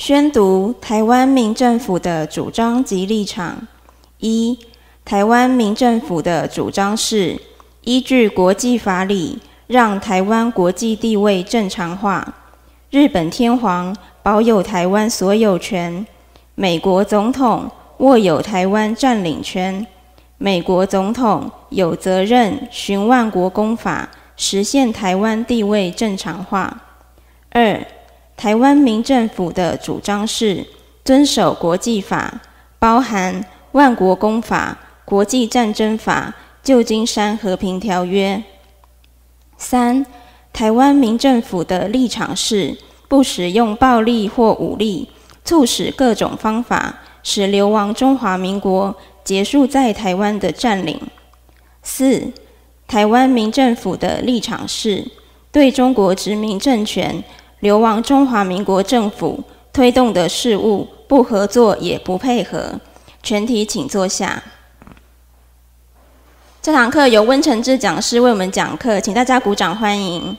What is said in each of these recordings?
宣读台湾民政府的主张及立场：一、台湾民政府的主张是依据国际法理，让台湾国际地位正常化。日本天皇保有台湾所有权，美国总统握有台湾占领权，美国总统有责任循万国公法实现台湾地位正常化。二。台湾民政府的主张是遵守国际法，包含万国公法、国际战争法、旧金山和平条约。三、台湾民政府的立场是不使用暴力或武力，促使各种方法使流亡中华民国结束在台湾的占领。四、台湾民政府的立场是对中国殖民政权。流亡中华民国政府推动的事务，不合作也不配合。全体请坐下。这堂课由温承志讲师为我们讲课，请大家鼓掌欢迎。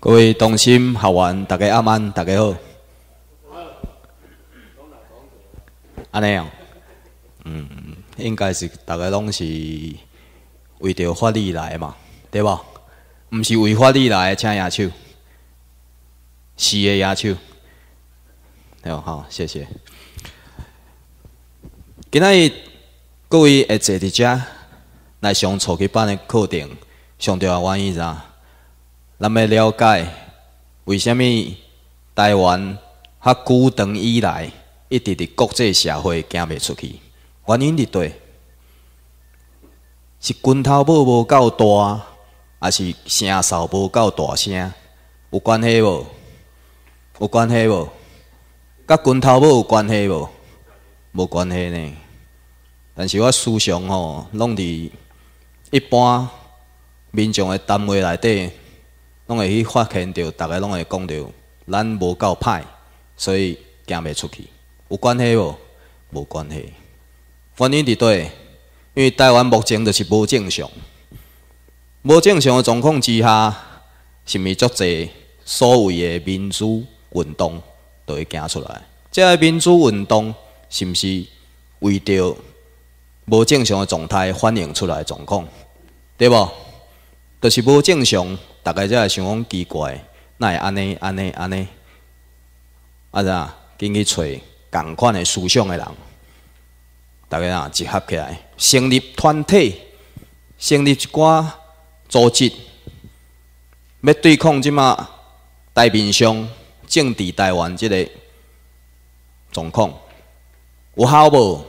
各位同心学员，大家阿曼，大家好。安尼样，嗯，应该是大家拢是为着法律来嘛，对吧？毋是为法律来，请野手，是的野手，好，好，谢谢。今仔日各位会坐伫遮来上初级班的课程，上到啊，我伊咱要了解为什物台湾较古长以来。一直伫国际社会行袂出去，原因伫对，是拳头母无够大，还是声少无够大声？有关系无？有关系无？甲拳头母有关系无？无关系呢？但是我思想吼，拢伫一般民众的单位内底，拢会去发现到，逐个拢会讲着，咱无够歹，所以行袂出去。有关系无？无关系。原因伫底，因为台湾目前就是无正常。无正常诶状况之下，是咪足坐所谓诶民主运动都会行出来？即个民主运动是毋是为着无正常诶状态反映出来诶状况？对无？就是无正常，大家才会想讲奇怪，那会安尼安尼安尼？怎啊？紧去揣。共款诶思想诶人，大家啊集合起来，成立团体，成立一寡组织，要对抗即马大面上政治台湾即个状况，有效无？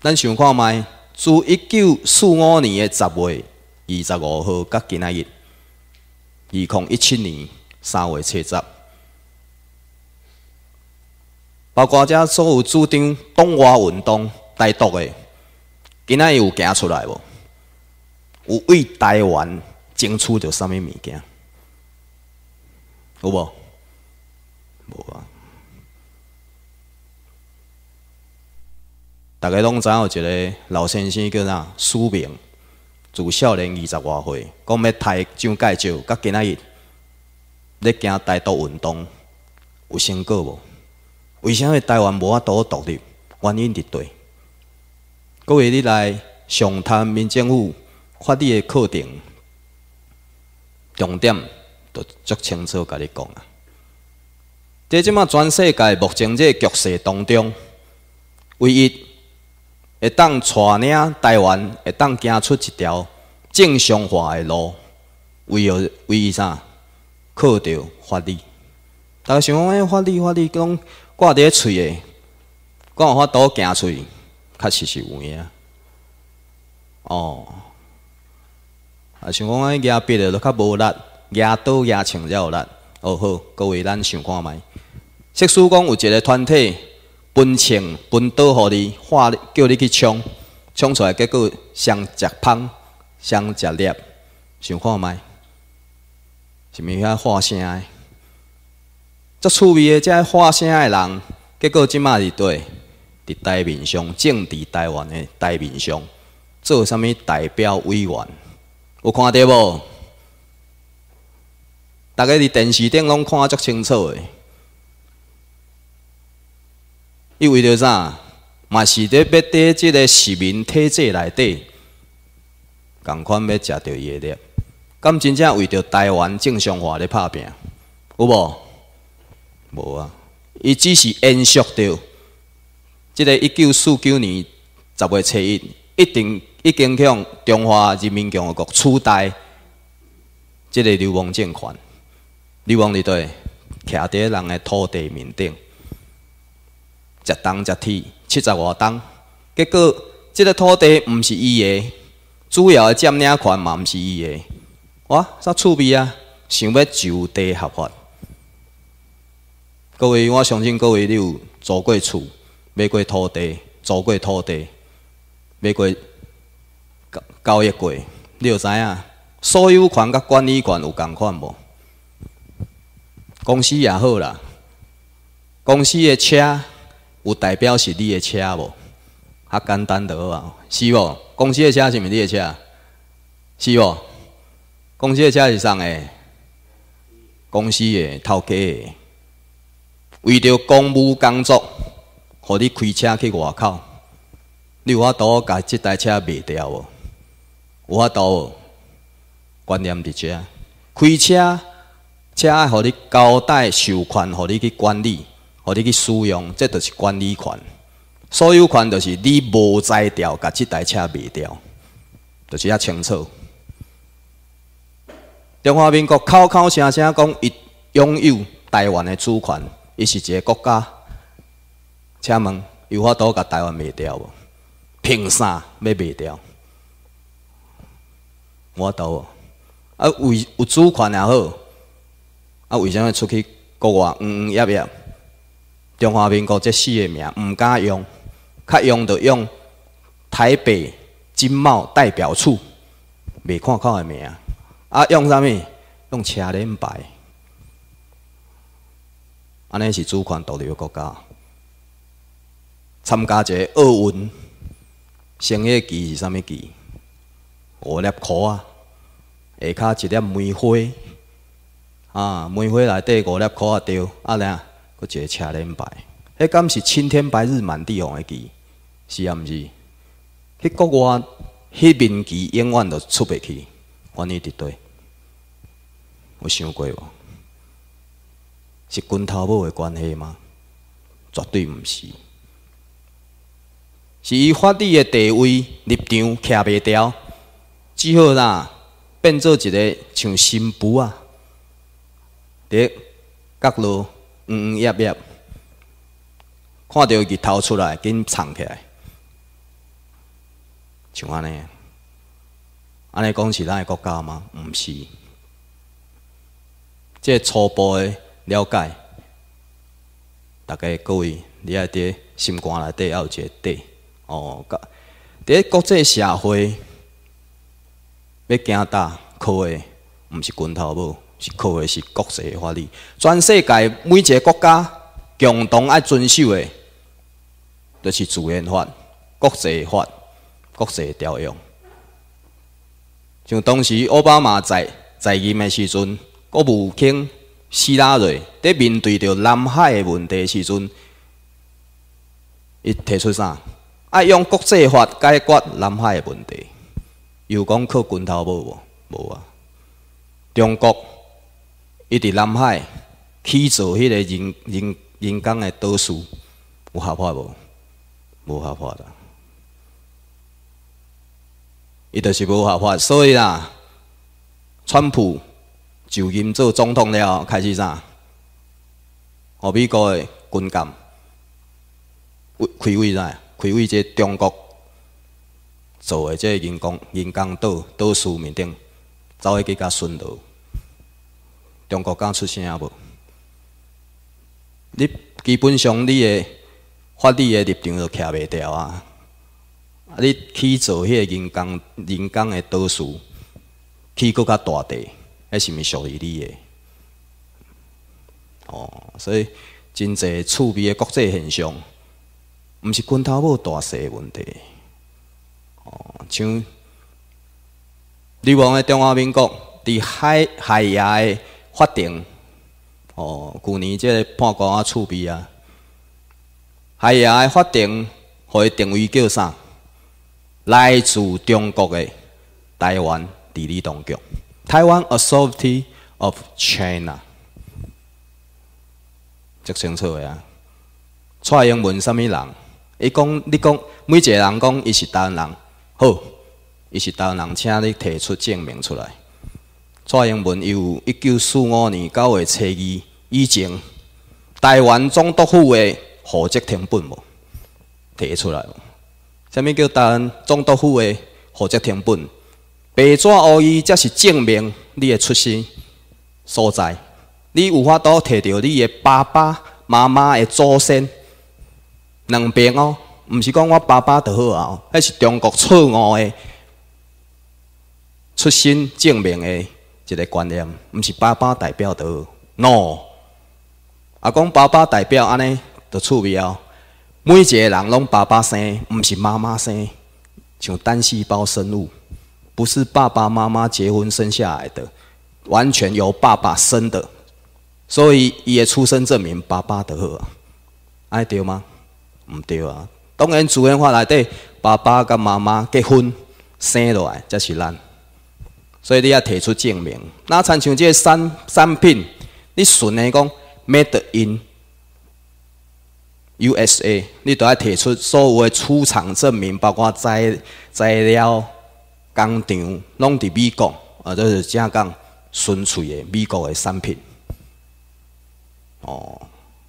咱想看卖，自一九四五年诶十月二十五号到今仔日，二零一七年三月七十。包括遮所有主张东外运动台独的，今仔日有行出来无？有为台湾争取着啥物物件？有无？无啊！大家拢知有一个老先生叫啥？苏明，自少年二十外岁，讲要台上介绍，甲今仔日咧行台独运动，有成果无？为虾米台湾无法度独立？原因伫对。各位，你来上台，民政府法律的课程，重点，都足清楚，甲你讲啊。在即满全世界目前即局势当中，唯一会当带领台湾会当行出一条正常化的路，为何？为一啥？靠著法律。大家想讲，法律法律讲。挂在嘴诶，有法倒行嘴，确实是有影。哦，啊，想讲安压别个落较无力，牙倒牙穿才有力。哦好，各位咱想看卖。假使讲有一个团体分枪、分刀，互你喊叫你去冲，冲出来结果上食胖、上食热，想看卖是毋是遐喊声诶？趣味个，遮个发声个人，结果即卖伫伫伫台面上政治台湾个台面上做啥物代表委员？有看到无？大家伫电视顶拢看足清楚个。伊为着啥？嘛是伫要伫即个市民体制内底，共款要食到伊个，敢真正为着台湾正常化咧拍拼，有无？无啊，伊只是延续到这个一九四九年十月七日，一定已经向中华人民共和国取代即个流亡政权。流亡部队徛伫人诶土地面顶，一担一铁七十外当。结果这个土地毋是伊诶，主要占领权嘛毋是伊诶。哇，煞趣味啊，想要就地合法。各位，我相信各位，你有租过厝、买过土地、租过土地、买过交易过，你就知影，所有权甲管理权有共款无？公司也好啦，公司的车有代表是你的车无？较简单好啊，是无？公司的车是毋是你的车？是无？公司的车是啥的，公司的头家。为着公务工作，互你开车去外口，你有法度甲即台车卖掉无？有法度无？观念伫遮，开车车爱互你交代授权，互你去管理，互你去使用，这就是管理权。所有权就是你无在调，甲即台车卖掉，就是遐清楚。中华民国口口声声讲伊拥有台湾的主权。伊是一个国家，请问有法度甲台湾卖掉无？凭啥要卖掉？我倒，啊为有主权也好，啊为什么出去国外？嗯嗯，幺幺，中华民国这四个名，唔敢用，较用着用台北经贸代表处，未看看的名，啊用啥物？用车轮牌。安尼是主权独立国家参加一个奥运，升个旗是啥物旗？五粒颗啊，下骹一粒梅花啊，梅花内底五粒颗仔，对，啊，然后佫一个车轮牌，迄敢是青天白日满地红诶旗，是啊，毋是？去国外迄面旗永远都出袂去，关你伫底？有想过无？是滚头母的关系吗？绝对不是，是以法帝的地位立场徛袂调，只好呐变做一个像新妇啊，伫角落嗯嗯呀呀，看到伊头出来，紧藏起来，像安尼。安尼讲是咱的国家吗？毋是，即初步。了解，大家各位，你爱伫心肝内底还有一个底哦。在国际社会，要行大靠的，毋是拳头无，是靠的是国际法律。全世界每一个国家共同爱遵守的，就是自然法、国际法、国际条约。像当时奥巴马在在任的时阵，国务卿。希拉瑞伫面对着南海的问题时阵，伊提出啥？爱用国际法解决南海的问题。又讲靠拳头无无无啊！中国，伊伫南海起做迄个人人人工的岛屿，有合法无？无合法啦。伊就是无合法，所以啦，川普。就任做总统了，开始啥？和美国的军舰开位啥？开位即中国做诶，即人工人工岛岛屿面顶走起更加顺路。中国敢出声无？你基本上你的法律的立场就徛袂牢啊！你去做个人工人工的岛屿，去搁较大块。是毋是属于你的？哦，所以真侪趣味的国际现象，毋是拳头大小嘅问题，哦，像，你讲嘅中华民国伫海海牙的法庭，哦，去年即个判官啊趣味啊，海牙的法庭互伊定位叫啥？来自中国的台湾地理当局。台湾 s o v e r i t y of China，即清楚未啊？蔡英文什么人？伊讲，你讲，每一个人讲，伊是台湾人，好，伊是台湾人，请你提出证明出来。蔡英文有一九四五年九月初二以前，台湾总督府的户籍成本无，提出来。什么叫台湾总督府的户籍成本？白纸黑衣，才是证明你的出身所在。你有法度摕到你的爸爸妈妈的祖先两边哦，毋是讲我爸爸就好啊哦，那是中国错误的出身证明的一个观念，毋是爸爸代表的。好。No，啊讲爸爸代表安尼就错哦。每一个人拢爸爸生，毋是妈妈生，像单细胞生物。不是爸爸妈妈结婚生下来的，完全由爸爸生的，所以也出生证明爸爸的，爱对吗？唔对啊！当然，自人话里底，爸爸跟妈妈结婚生落来才是咱，所以你要提出证明。那像像这产产品，你顺来讲 made in U S A，你都要提出所有的出厂证明，包括材材料。工厂拢伫美国，啊，者是正讲纯粹诶美国诶产品。哦，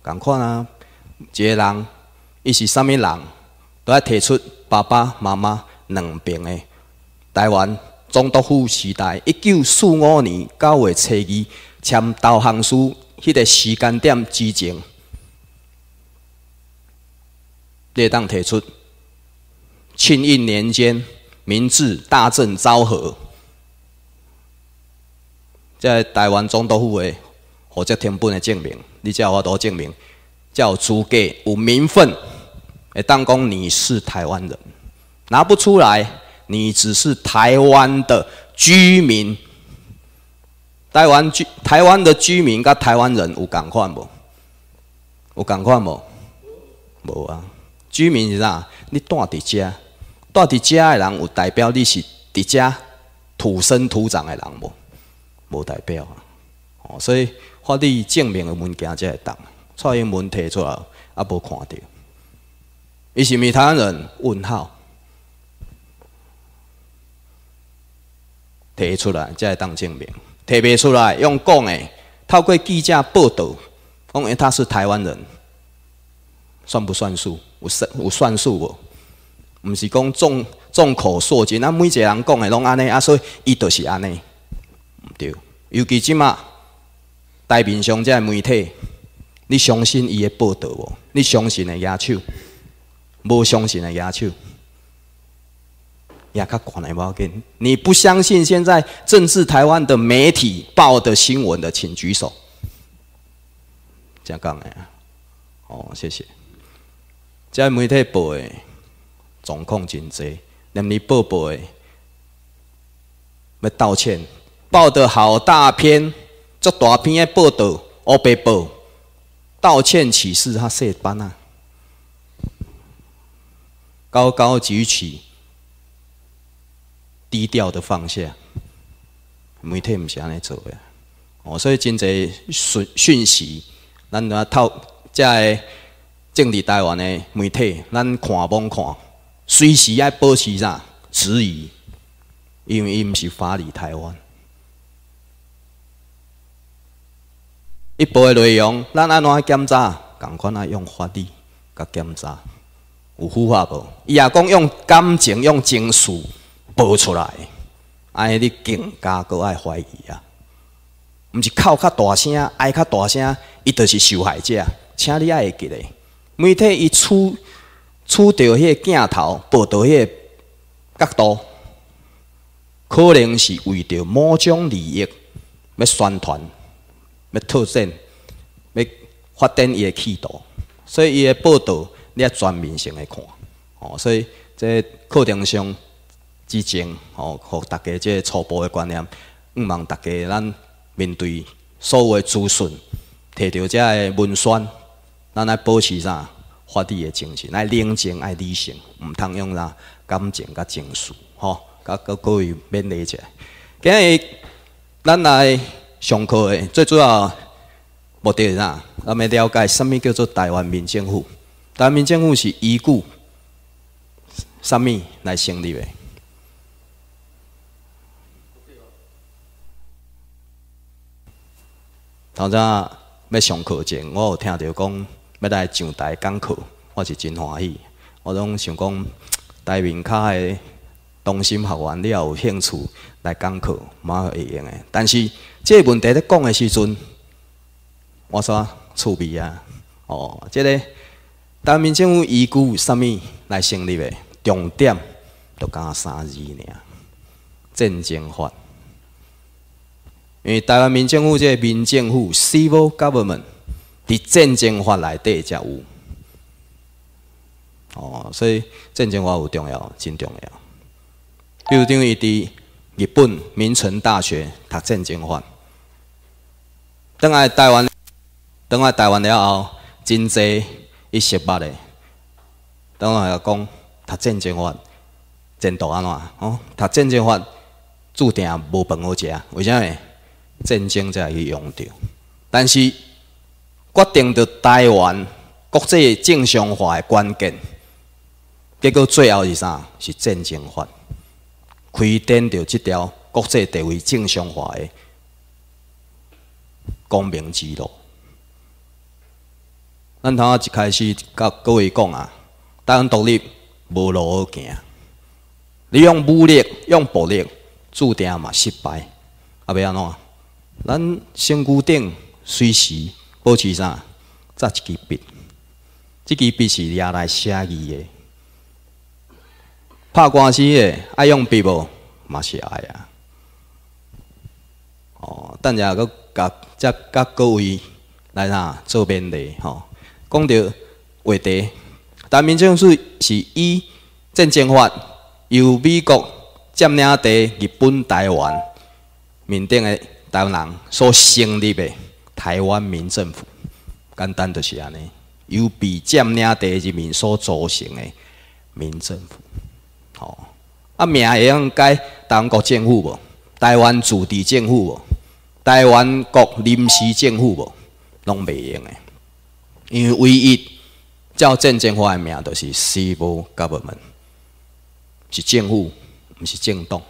共款啊，一个人，伊是啥物人，都要提出爸爸妈妈两边诶。台湾总督府时代，一九四五年九月初二签投降书迄个时间点之前，你当提出清应年间。明治大正昭和，在台湾中都府的或者天本的证明，你叫我度证明，叫租格有名分，会当公你是台湾人，拿不出来，你只是台湾的居民。台湾居台湾的居民，跟台湾人有共款无？有共款无？无啊，居民是啥？你住伫遮。到伫遮的人有代表你是遮土生土长的人无？无代表啊！哦，所以法律证明的物件才会当。蔡英文提出来，也无看到，伊是毋是台湾人？问号，提出来才会当证明。提袂出来用讲的，透过记者报道讲他是台湾人，算不算数？有算有算数无？毋是讲众众口铄金，啊，每一个人讲的拢安尼，啊，所以伊著是安尼，毋对。尤其即马，台面上即媒体，你相信伊的报道无？你相信的野手？无相信的野手？也较过来无要紧，你不相信现在政治台湾的媒体报的新闻的，请举手。真讲的，哦，谢谢。即媒体报的。状况真济，连你报报的要道歉，报的好大片，足大片的报道，我白报道歉启事，哈塞班啊，高高举起，低调的放下。媒体唔安尼做呀，哦，所以真济讯讯息，咱呐透即个政治台湾的媒体，咱看甭看。随时爱保持啥质疑，因为伊毋是法理台湾。一部的内容，咱安怎检查？同款啊，用法理甲检查，有腐化无？伊也讲用感情、用情绪报出来，安尼你更加搁爱怀疑啊！毋是哭较大声，爱较大声，伊就是受害者，请你爱记得，媒体一出。取到迄镜头、报到迄个角度，可能是为着某种利益要宣传、要特现、要发展伊个气度，所以伊个报道你要全面性来看。哦，所以即课堂上之前，哦，互大家即初步的观念，毋忘大家咱面对所有资讯摕到遮个文宣，咱来保持啥？法治的精神，爱冷静，爱理性，毋通用啦感情甲情绪，吼！甲各各位免理解。今日咱来上课的最主要目的，啥？咱要了解啥物叫做台湾民政府？台湾民政府是依据啥物来成立的？头仔要上课前，我有听到讲。要来上台讲课，我是真欢喜。我拢想讲 台面卡的中心学员，你也有兴趣来讲课，蛮会用的。但是这问题在讲的时阵，我煞趣味啊！哦，这个台湾政府依据什么来成立的？重点就讲三字尔，《正经法》。因为台湾民政府即个民政府 （civil government）。伫战争法内底才有，哦，所以战争法有重要，真重要。比如等于伫日本名城大学读战争法，等下台湾，等下台湾了后，真济伊识捌诶，等下讲读战争法，前途安怎？哦，读战争法注定无饭好食，为虾物？战争才会用着，但是。决定着台湾国际正常化的关键，结果最后是啥？是战争法，开展着这条国际地位正常化的公明之路。咱头一开始甲各位讲啊，台湾独立无路好行，利用武力、用暴力注定嘛失败。阿别安怎？咱身躯顶随时。保持啥？扎一支笔，这支笔是拿来写字的。拍官司的爱用笔无？嘛是爱啊。哦，等下佫甲再甲各位来哪做辩题吼？讲到话题，但民政府是以政经法由美国、占领地日本、台湾面顶的台湾人所成立的。台湾民政府，简单就是安尼，由被占领地人民所组成的民政府。吼啊名会用改中国政府无？台湾主地政府无？台湾国临时政府无？拢袂用诶，因为唯一叫正正化诶名，就是 “civil government”，是政府，毋是政党。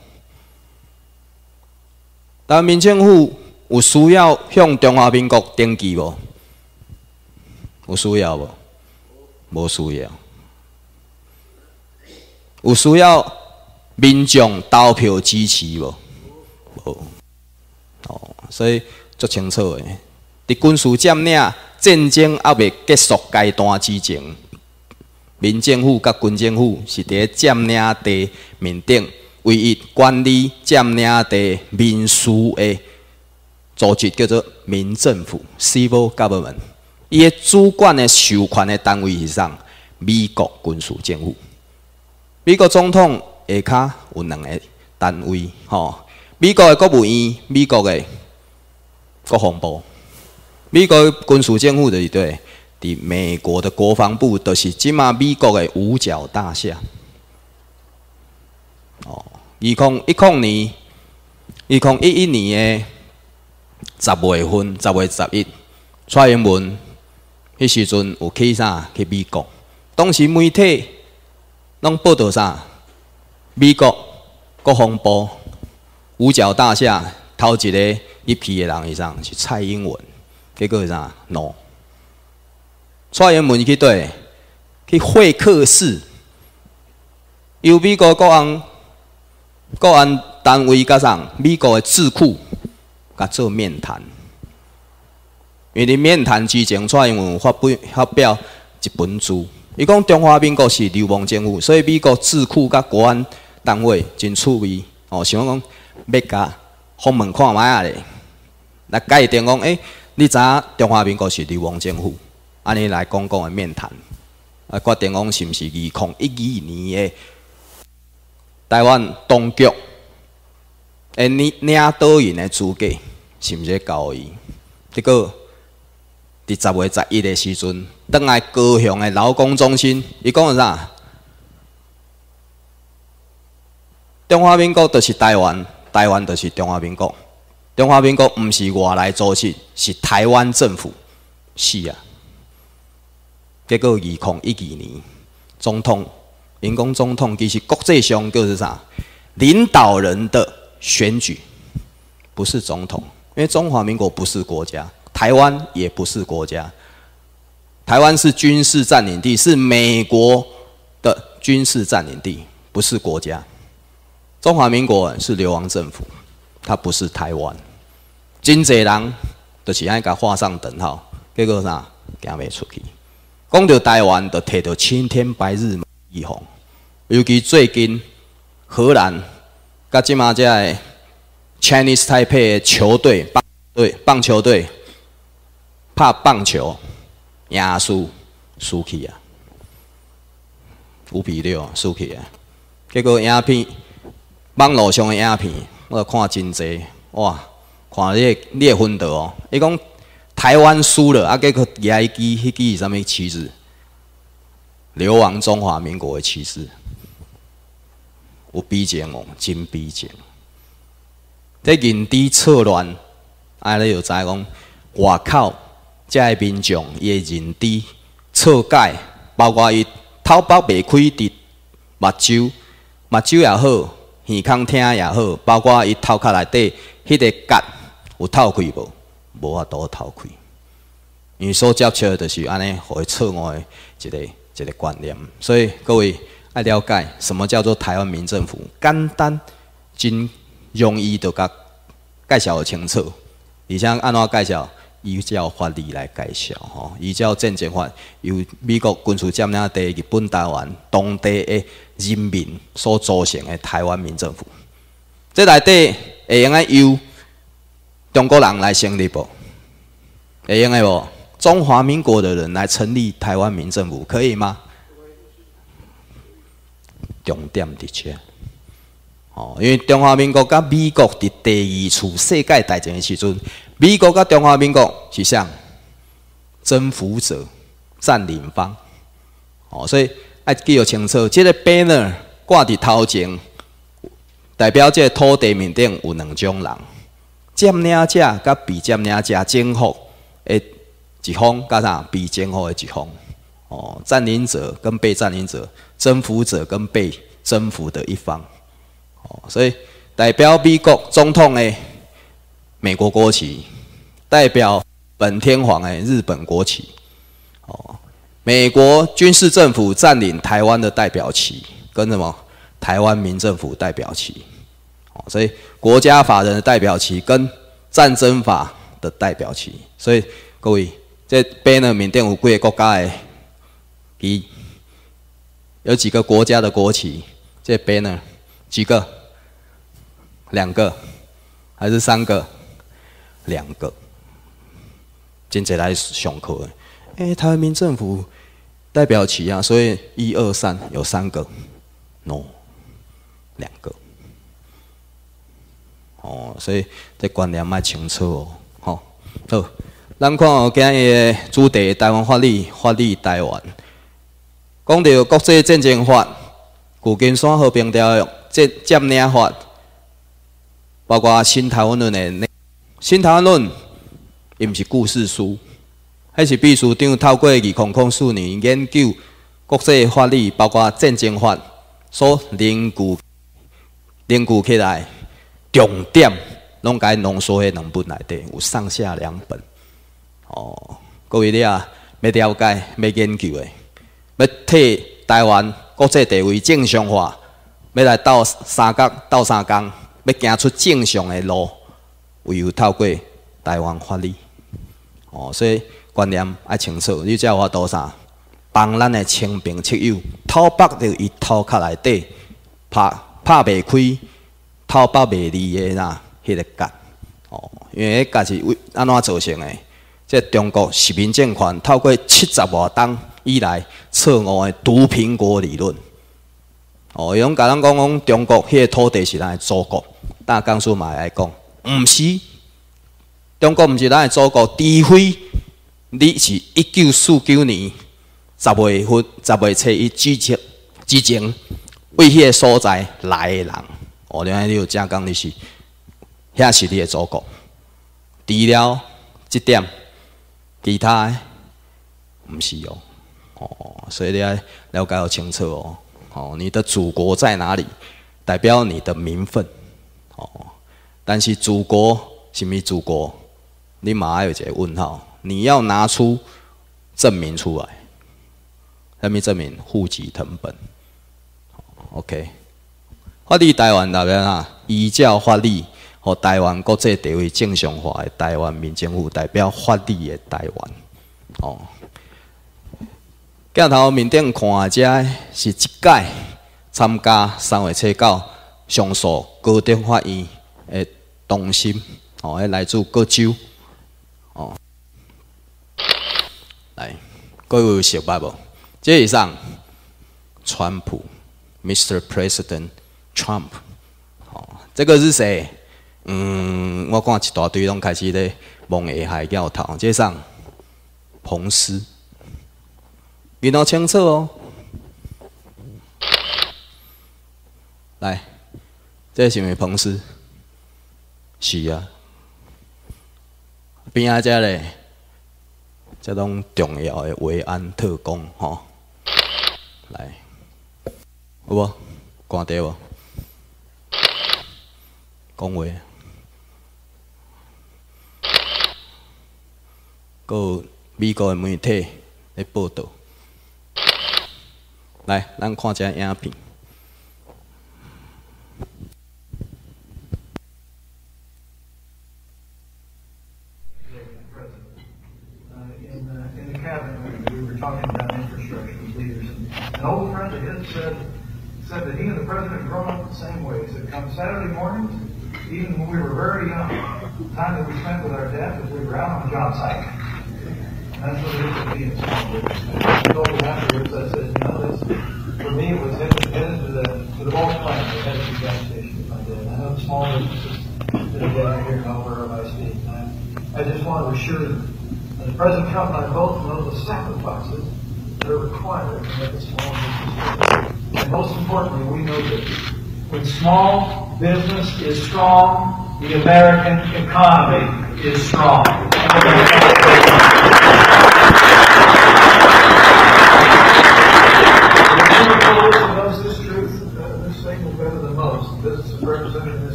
但民政府。有需要向中华民国登记无？有需要无？无需要。有需要民众投票支持无？无。哦，所以足清楚的，伫军事占领、战争还未结束阶段之前，民政府甲军政府是伫占领地面顶唯一管理占领地民事的。组织叫做民政府 （civil government），伊个主管的授权的单位是啥？美国军事政府。美国总统下骹有两个单位，吼。美国的国务院，美国的国防部，美国军事政府的一对，伫美国的国防部，就是即马美国的五角大厦。哦，二零一控年，一零一一年的。十月份，十月十一，蔡英文迄时阵有去啥？去美国？当时媒体拢报道啥？美国国防部五角大厦头一个一批人以上是蔡英文，结果啥？no。蔡英文去对，去会客室，由美国国安国安单位加上美国的智库。甲做面谈，因为面谈之前，蔡英文发表发表一本书，伊讲中华民国是流氓政府，所以美国智库甲国安单位真趣味，哦，想讲要甲访问看卖下咧，来决定讲，哎，你知影中华民国是流氓政府，安尼来讲讲的面谈，啊，决定讲是毋是二零一二年的台湾当局。诶，你领导人的资格是毋是交伊？结果伫十月十一的时阵，倒来高雄的劳工中心，伊讲是啥？中华民国就是台湾，台湾就是中华民国。中华民国毋是外来组织，是台湾政府。是啊。结果二零一几年总统，人讲总统其实国际上叫是啥？领导人的。选举不是总统，因为中华民国不是国家，台湾也不是国家。台湾是军事占领地，是美国的军事占领地，不是国家。中华民国是流亡政府，它不是台湾。经济人都是爱甲画上等号，结果啥？行未出去。讲到台湾，就提到青天白日满地红。尤其最近荷兰。噶起码在 Chinese t p 台的球队棒队棒球队，拍棒球赢输输起啊，五比六输起啊。结果影片网络上的影片，我看真济哇，看这列分导哦，伊讲台湾输了，啊，结果第二支、迄支是啥物旗子？流亡中华民国的旗帜。有弊情哦，真弊情。在认知错乱，安尼又知讲外口这边伊也认知错解，包括伊头包袂开的目睭，目睭也好，耳孔听也好，包括伊头壳内底迄个角有透开无？无法度透开。因所接触就是安尼，互伊错误的一个一个观念。所以各位。要了解什么叫做台湾民政府，简单仅容易就个介绍清楚。你且按怎介绍，依照法律来介绍吼，依照政治法由美国军事占领地、日本台湾当地的人民所组成的台湾民政府，这里底会用阿由中国人来成立不？会用阿无？中华民国的人来成立台湾民政府可以吗？重点的遮。哦，因为中华民国甲美国伫第二处世界大战的时阵，美国甲中华民国是像征服者、占领方，哦，所以爱记有清楚，即个 banner 挂伫头顶，代表即个土地面顶有两种人，占领者甲被占领者，征服诶一方加上被征服的一方，哦，占领者跟被占领者。征服者跟被征服的一方，哦，所以代表美国总统的美国国旗；代表本天皇的日本国旗；哦，美国军事政府占领台湾的代表旗，跟什么台湾民政府代表旗；哦，所以国家法人的代表旗，跟战争法的代表旗。所以各位，这边呢，缅甸有几个国家的旗？有几个国家的国旗？这 banner 几个？两个还是三个？两个，真侪来上课的。哎，台湾民政府代表旗啊，所以一二三有三个，no 两个。哦，所以这观念卖清楚哦。好，好，咱看哦，今日主题：台湾法律，法律台湾。讲到国际战争法、旧金山和平调约、占占领法，包括新台湾论的。新台湾论，伊毋是故事书，迄是秘书长透过二空空四年研究国际法律，包括战争法，所凝固凝固起来，重点拢改浓缩的两本内底有上下两本。哦，各位你啊，要了解，要研究诶。要替台湾国际地位正常化，要来斗三角斗三江，要行出正常的路，唯有透过台湾法律。哦，所以观念要清楚。你有我度啥？帮咱诶清朋戚友，偷北着伊偷壳内底，拍拍袂开，偷北袂离诶啦，迄个角。哦，因为角是为安怎造成诶？即中国食品政权透过七十外档。以来，错误的“毒苹果”理论。哦，伊讲甲咱讲讲中国迄个土地是咱的祖国。大刚叔咪来讲，毋是，中国毋是咱的祖国，除非你是一九四九年十月份十月初一之前之前，为迄个所在来的人。哦，你有正讲你是，遐是你的祖国。除了即点，其他毋是哦。哦，所以要了解要清楚哦。哦，你的祖国在哪里，代表你的名分。哦，但是祖国是咪祖国？你马上有个问号，你要拿出证明出来，什么证明户籍成本。OK，法律台湾代表啊，依照法律和台湾国际地位正常化，的台湾民政府代表法律的台湾。哦。镜头面顶看者是一届参加三月七教上诉高等法院的中心，哦，来自各州，哦，来，各位有熟白无？接上，川普，Mr. President Trump，哦，这个是谁？嗯，我看一大堆拢开始咧问下海镜头，接上，彭斯。你都清楚哦，来，这是是彭斯，是啊，边啊只咧，这种重要的维安特工吼，来，好不，关掉无？讲话，佮有美国的媒体来报道。In the we were talking about infrastructure An old friend of his said, said that he and the president grew up the same way. He said, come Saturday mornings, even when we were very young, the time that we spent with our dad was we were out on the job site. That's what it confused me. Told him afterwards, I said, you know, that's, for me, it was headed, headed to the, to the ball plant, the head of the gas station, if I did. I know it's small businesses that are down here in Alberta by state, and I, I just want to assure you, and the President Trump and I both know the sacrifices that are required to make a small business. And most importantly, we know that when small business is strong, the American economy is strong.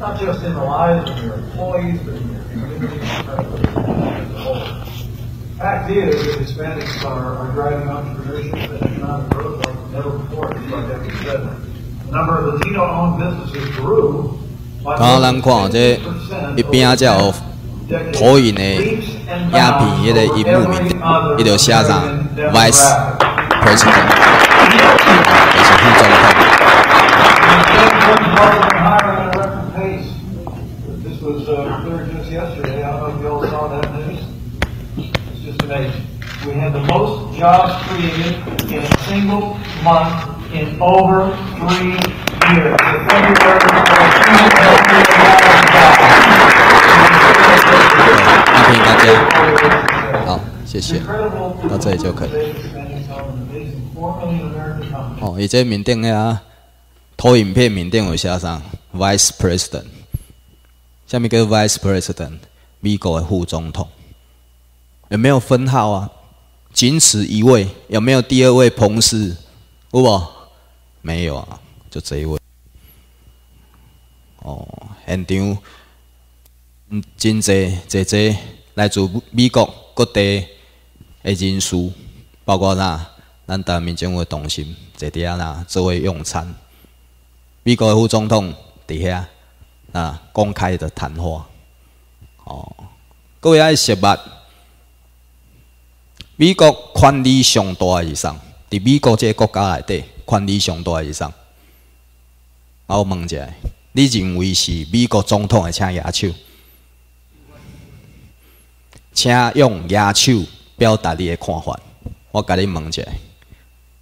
光亮光的，一边仔有投影的影片，迄个荧幕面，伊条写上 vice 归去，还是去再一我们有最多的就业机会，单月超过 r 年。欢迎大家，好，谢谢，到这里就可以。哦，以前缅甸啊，投影片缅甸我加上 Vice President，下面跟 Vice President 米国的副总统，有没有分号啊？仅此一位，有没有第二位？彭氏？有无？没有啊，就这一位。哦，现场嗯真济济济来自美国各地的人士，包括呐，咱台民众的同心，坐伫遐呐做位用餐。美国的副总统伫遐啊，公开的谈话。哦，各位爱食物。美国权力上大的是啥？伫美国即个国家内底权力上大诶，一桩。我问一下，你认为是美国总统的请举手，请用举手表达你的看法。我甲你问一下，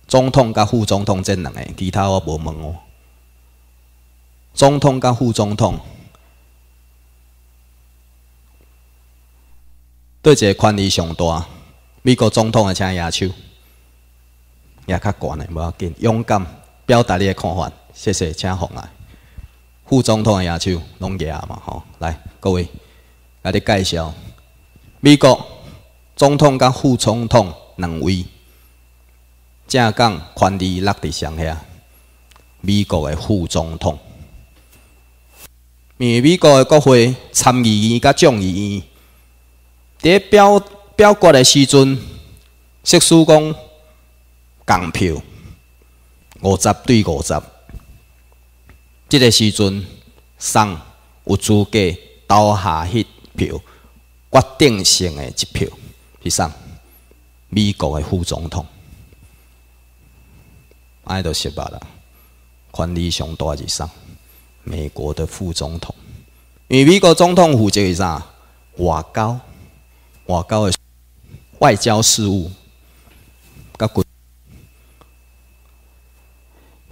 总统甲副总统这两个，其他我无问哦。总统甲副总统对个权力上大。美国总统的请亚秋，也较悬的无要紧，勇敢表达你诶看法，谢谢，请红来。副总统诶亚秋，拢亚嘛吼，来各位，甲你介绍，美国总统甲副总统两位，正讲权力落伫上下。美国诶副总统，美美国的国会参议院甲众议院，代表。表决的时阵，秘书讲港票五十对五十。即个时阵，送有资格投下迄票，决定性的一票是上美国的副总统。爱到失败啦，权力上大是上美国的副总统。因为美国总统、负责是啥？外交，外交的。外交事务。甲国，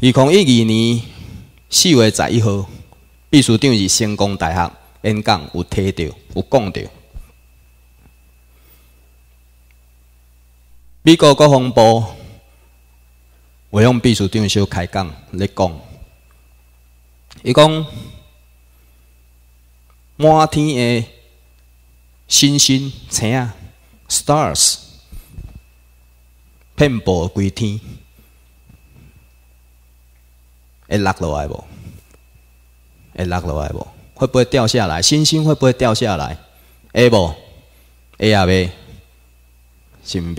二零一二年四月十一号，秘书长是成功大学演讲，有提到，有讲到。美国国防部，我向秘书长小开讲，来讲，伊讲满天的星星星啊！Stars，遍布归天，会落下来无？会落下来无？会不会掉下来？星星会不会掉下来会不会啊呗？是唔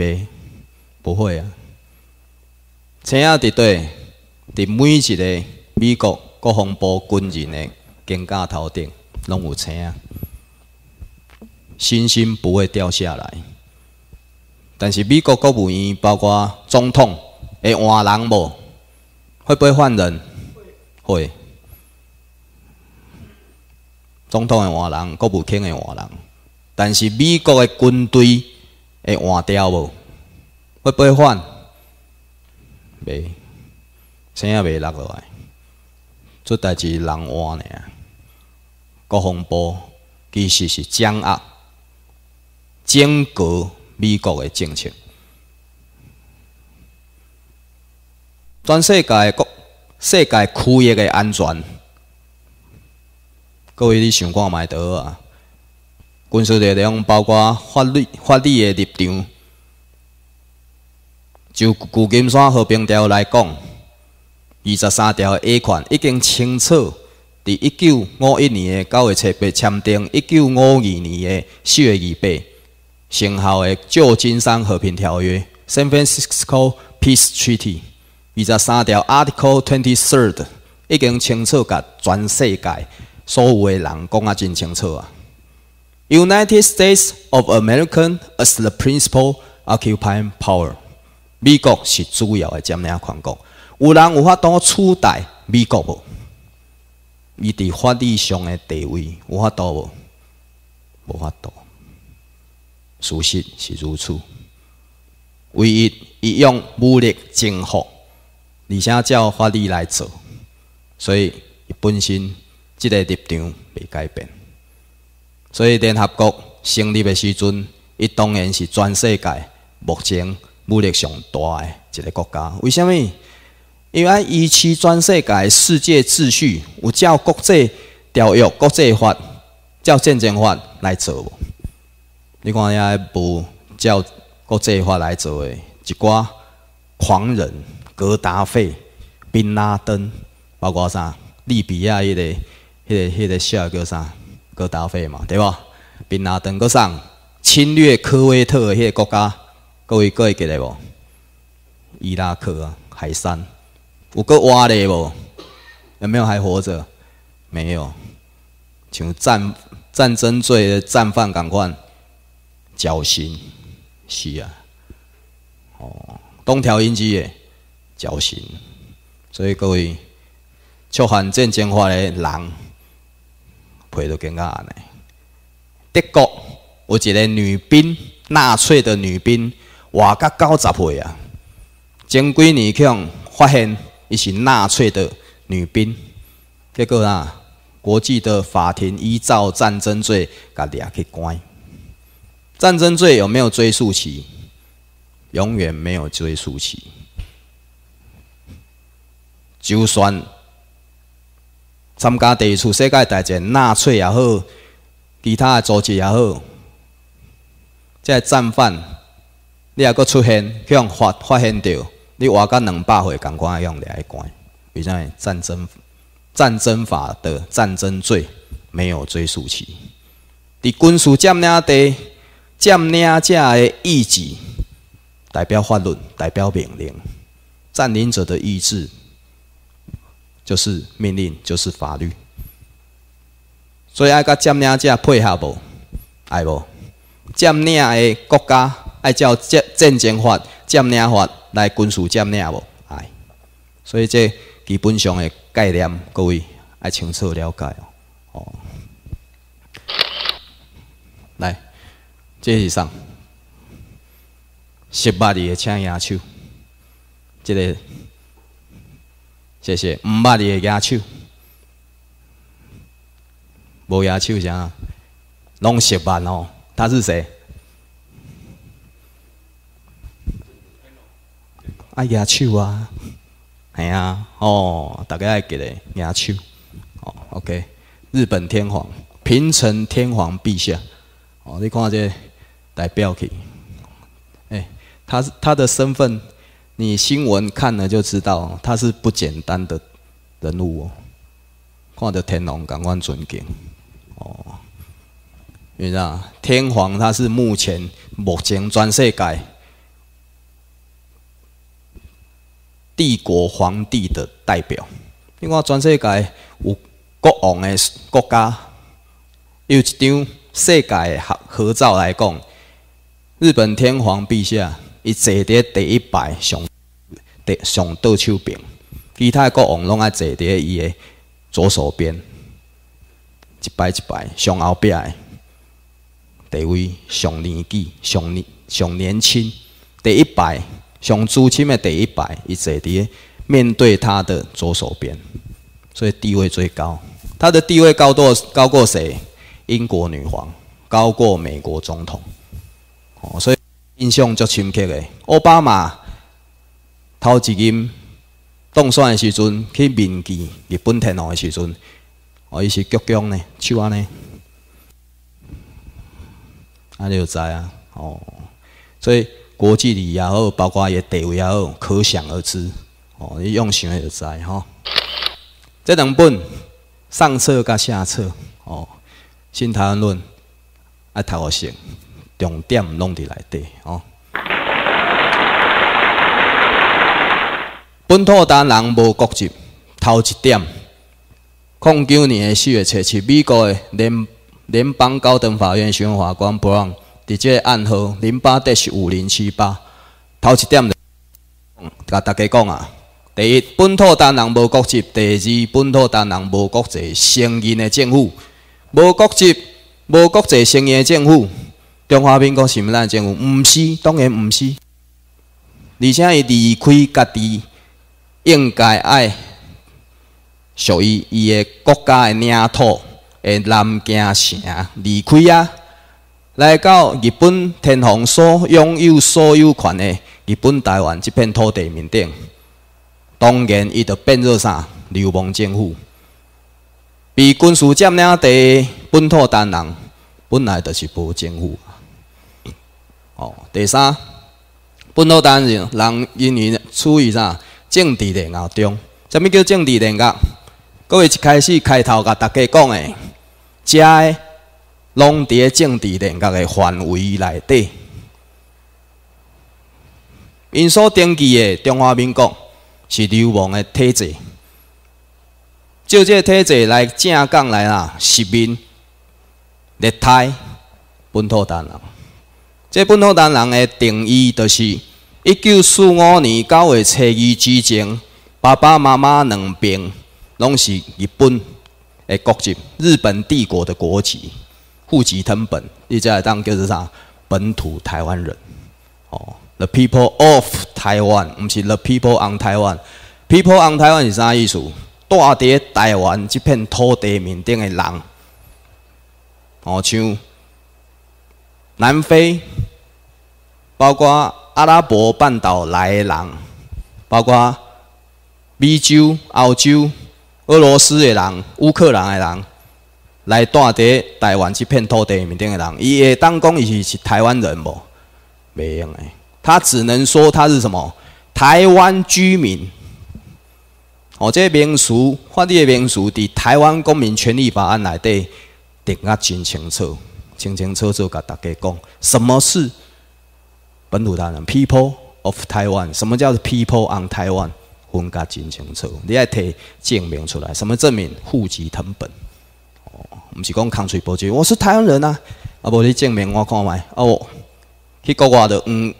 不会啊。星啊，伫对，伫每一个美国国防部军人的肩胛头顶，拢有星啊。星星不会掉下来。但是美国国务院包括总统会换人无？会不会换人？会。总统会换人，国务卿会换人。但是美国的军队会换掉无？会不会换？袂，啥也袂落落来。出代志人换尔，国防部其实是掌握僵格。美国的政策，全世界国、世界区域的安全，各位你想看卖倒啊？军事力量包括法律、法律的立场。就旧金山和平条来讲，二十三条 A 款已经清楚，伫一九五一年的九月七日签订，一九五二年的四月二八。成效的《旧金山和平条约》（San Francisco Peace Treaty） 二十三条 （Article Twenty-Third） 已经清楚，甲全世界所有的人讲啊，真清楚啊。United States of America as the principal occupying power，美国是主要的占领强国。有人有法度取代美国无？伊伫法律上的地位有法度无？无法度。事实是如此，唯一伊用武力征服，而且照法律来做，所以伊本身即个立场未改变。所以联合国成立的时阵，伊当然是全世界目前武力上大的一个国家。为什么？因为伊预全世界世界秩序有照国际条约、国际法、照战争法来做。你看，遐一无照国际化来做诶，一寡狂人，格达费、宾拉登，包括啥？利比亚迄个、迄个、迄个，叫啥？格达费嘛，对无？宾拉登搁上侵略科威特迄个国家，各位各位记得无？伊拉克啊，海山，有搁活咧无？有没有还活着？没有，像战战争罪战犯，赶快！绞刑，是啊，哦，东条英机的绞刑，所以各位，触反正讲话的人，陪到更加安尼。德国有一个女兵，纳粹的女兵，活到九十岁啊，前几年去发现，伊是纳粹的女兵，结果啊，国际的法庭依照战争罪，甲掠去关。战争罪有没有追诉期？永远没有追诉期。就算参加第一次世界大战，纳粹也好，其他的组织也好，在战犯，你还搁出现，去发发现到你活到两百岁，同款样的还关。为什么？战争战争法的战争罪没有追诉期。伫军事占领的。占领者的意志代表法律，代表命令。占领者的意志就是命令，就是法律。所以爱甲占领者配合无爱无占领的国家爱照政政经法、占领法来军事占领无爱。所以这基本上的概念，各位爱清楚了解哦。哦，来。这是上十八的枪牙手，这个谢是五百的牙手，无牙球啥？拢十万哦，他是谁？啊牙手啊，系啊，哦，大家爱记得牙手。哦，OK，日本天皇平成天皇陛下，哦，你看下这。代表体，哎，他他的身份，你新闻看了就知道，他是不简单的人物哦。看到天龙，港，观尊敬哦。你知道，天皇他是目前目前全世界帝国皇帝的代表。另外，全世界有国王的国家，有一张世界合合照来讲。日本天皇陛下，伊坐伫第一排上，上左手边。其他国王拢爱坐伫伊个左手边，一排一排上后壁第地位上年纪上年上年轻，第一排上尊亲的，第一排，伊坐伫面对他的左手边，所以地位最高。他的地位高多高过谁？英国女皇，高过美国总统。哦，所以印象足深刻的奥巴马头一任当选嘅时阵，去面见日本天皇的时阵，哦，伊是鞠躬呢，手安呢，尼就知啊，哦，所以国际礼仪好，包括伊的地位也好，可想而知，哦，你用心就知哈。这两本上册加下册，哦，新台湾论爱读湾先。重点拢伫内底哦。本土党人无国籍，头一点。零九年四月七日，美国的联联邦高等法院宣法官 Brown，直案号零八 dash 五零七八，头一点。甲大家讲啊，第一，本土党人无国籍；第二，本土党人无国籍，承认的政府无国籍，无国籍承认的政府。中华民国是毋咱政府，毋是，当然毋是。而且伊离开家己应该爱属于伊个国家个领土，个南京城离开啊，来到日本天皇所拥有所有权个日本台湾这片土地面顶，当然伊着变做啥流氓政府，被军事占领地本土单人本来着是无政府。哦，第三，本土担人人因为处于啥政治的闹中，啥物叫政治的闹？各位一开始开头甲大家讲的，遮拢伫政治的闹的范围内底。因所登记的中华民国是流氓的体制，照这体制来正讲来啦，实名、劣胎本土担人。这本乎单人的定义，就是一九四五年九月七二之前，爸爸妈妈两边拢是日本的国籍，日本帝国的国籍，户籍藤本，你这当叫做啥？本土台湾人。哦，the people of Taiwan，是 the people on Taiwan。people on Taiwan 是啥意思？住伫台湾这片土地面顶的人。哦，像。南非，包括阿拉伯半岛来的人，包括美洲、澳洲、俄罗斯的人、乌克兰的人，来住伫台湾这片土地面顶的人，伊会当讲伊是台湾人无？袂用的，他只能说他是什么台湾居民。哦，这个民俗，法律的民俗，伫台湾公民权利法案内底定啊真清楚。清清楚楚甲大家讲，什么是本土台湾？People of Taiwan，什么叫做 People on Taiwan？分甲真清楚，你爱提证明出来？什么证明？户籍成本，哦，毋是讲空嘴保嘴。我是台湾人呐，啊，无你证明我看卖。哦，去国外的，嗯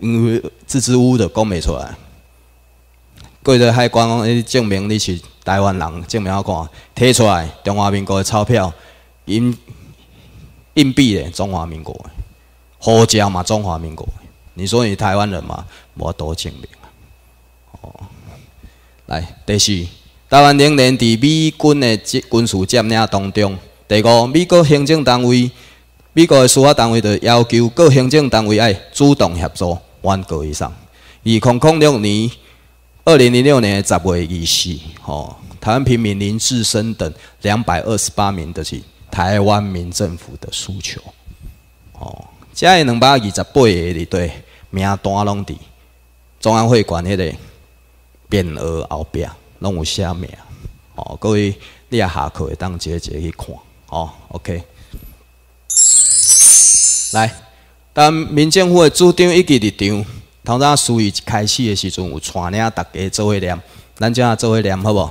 嗯，支支吾吾的讲未出来。过着海关讲，你证明你是台湾人，证明我看，摕出来中华民国的钞票，因。硬币的中华民国，的，护家嘛？中华民国，的。你说你台湾人嘛？我多证明啊！哦，来第四，台湾零零伫美军的军事占领当中。第五，美国行政单位、美国的司法单位，的要求各行政单位爱主动协助，严国以上。以空空六年二零零六年十月二十四号，台湾平民林志深等两百二十八名就是。台湾民政府的诉求，哦，这样两百二十八个里底名单拢伫中央会馆迄个，匾额后壁拢有写名？哦，各位，你下课会当直接去看，哦，OK。来，当民政府的主张以及立场，头先书一开始的时阵有带领大家做伙念，咱即下做伙念好不？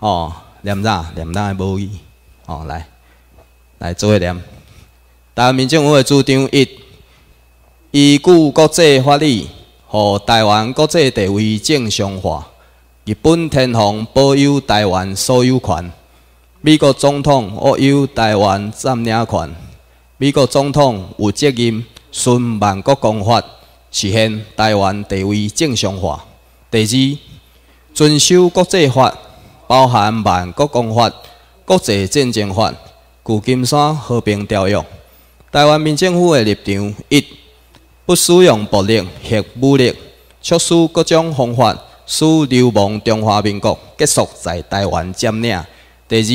哦，念啥？念啥无语。哦，来。来做一点。台湾民委的主张：一、依据国际法理，和台湾国际地位正常化；日本天皇保有台湾所有权，美国总统握有台湾占领权。美国总统有责任顺万国公法，实现台湾地位正常化。第二，遵守国际法，包含万国公法、国际战争法。旧金山和平调用，台湾民政府的立场：一，不使用暴力或武力，采使各种方法，使流亡中华民国结束在台湾占领；第二，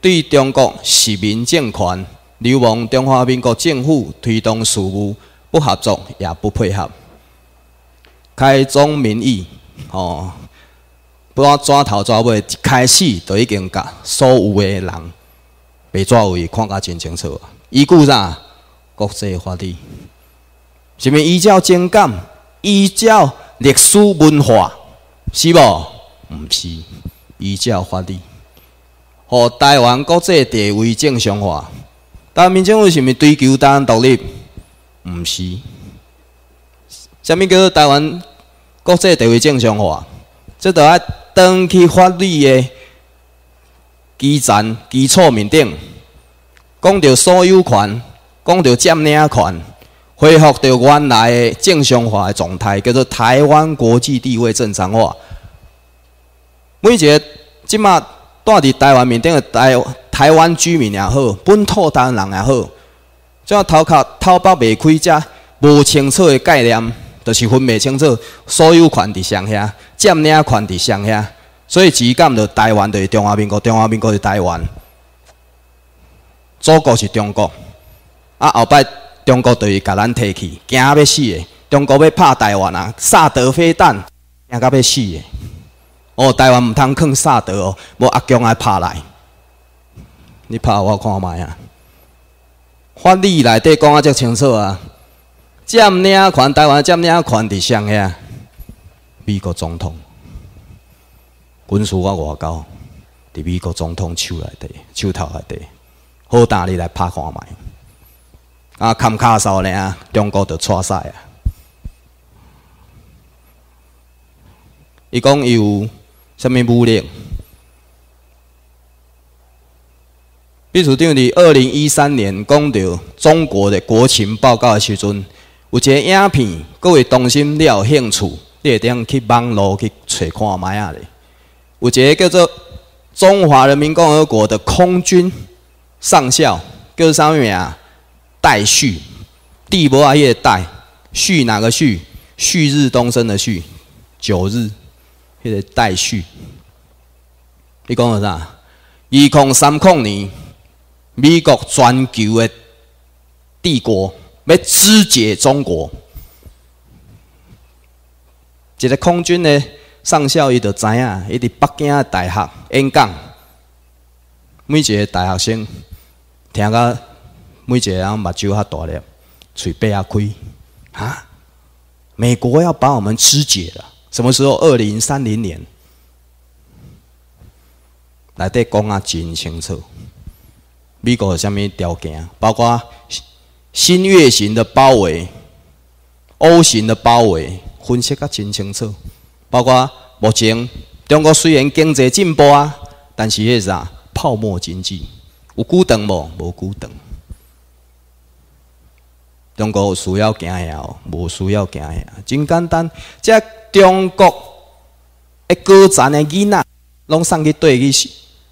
对中国实名政权，流亡中华民国政府推动事务，不合作也不配合，开宗明义，吼，不抓头抓尾，一开始就已经甲所有的人。被抓回，看甲真清楚啊！依据啥？国际法理？啥物？依照情感？依照历史文化？是无？毋是？依照法理，和台湾国际地位正常化。湾民众为是咪追求湾独立？毋是。啥物叫做台湾国际地位正常化？即都要当去法律嘅。基层基础面顶，讲到所有权，讲到占领权，恢复到原来的正常化状态，叫做台湾国际地位正常化。每一个即馬住伫台湾面顶的台台湾居民也好，本土湾人也好，只头壳头壳未开，只无清楚的概念，就是分袂清楚所有权伫上遐，占领权伫上遐。所以，只讲到台湾就是中华民国，中华民国是台湾，祖国是中国。啊，后摆中国对是甲咱提起，惊啊要死！中国要拍台湾啊，萨德飞弹，惊到要死！哦，台湾毋通囥萨德哦，无阿强来拍来。你拍我看卖啊？法律内底讲啊，足清楚啊。占领权，台湾占领权伫谁遐？美国总统。军事我外交伫美国总统手内底、手头内底，好大力来拍看卖。啊，看卡少呢？中国就错晒啊！伊讲有啥物武力？秘书长伫二零一三年讲到中国的国情报告的时阵，有一个影片，各位同心你有兴趣，你会点去网络去找看卖啊咧。有一个叫做中华人民共和国的空军上校，叫是物名啊，待续，帝薄啊月待续哪个续？旭日东升的旭，九日，那个代续。你讲啥？一零三零年，美国全球的帝国要肢解中国，一个空军呢？上校伊就知影，伊伫北京大学演讲，每一个大学生听到每一个人，目睭哈大粒，嘴背啊开，啊！美国要把我们肢解了，什么时候二零三零年？内底讲啊真清楚，美国啥物条件，包括新月型的包围、O 型的包围，分析个真清楚。包括目前中国虽然经济进步啊，但是迄个啥泡沫经济有孤等无无孤等。中国有需要减下哦，无需要减下，真简单。即中国一高层的囡仔，拢送去对去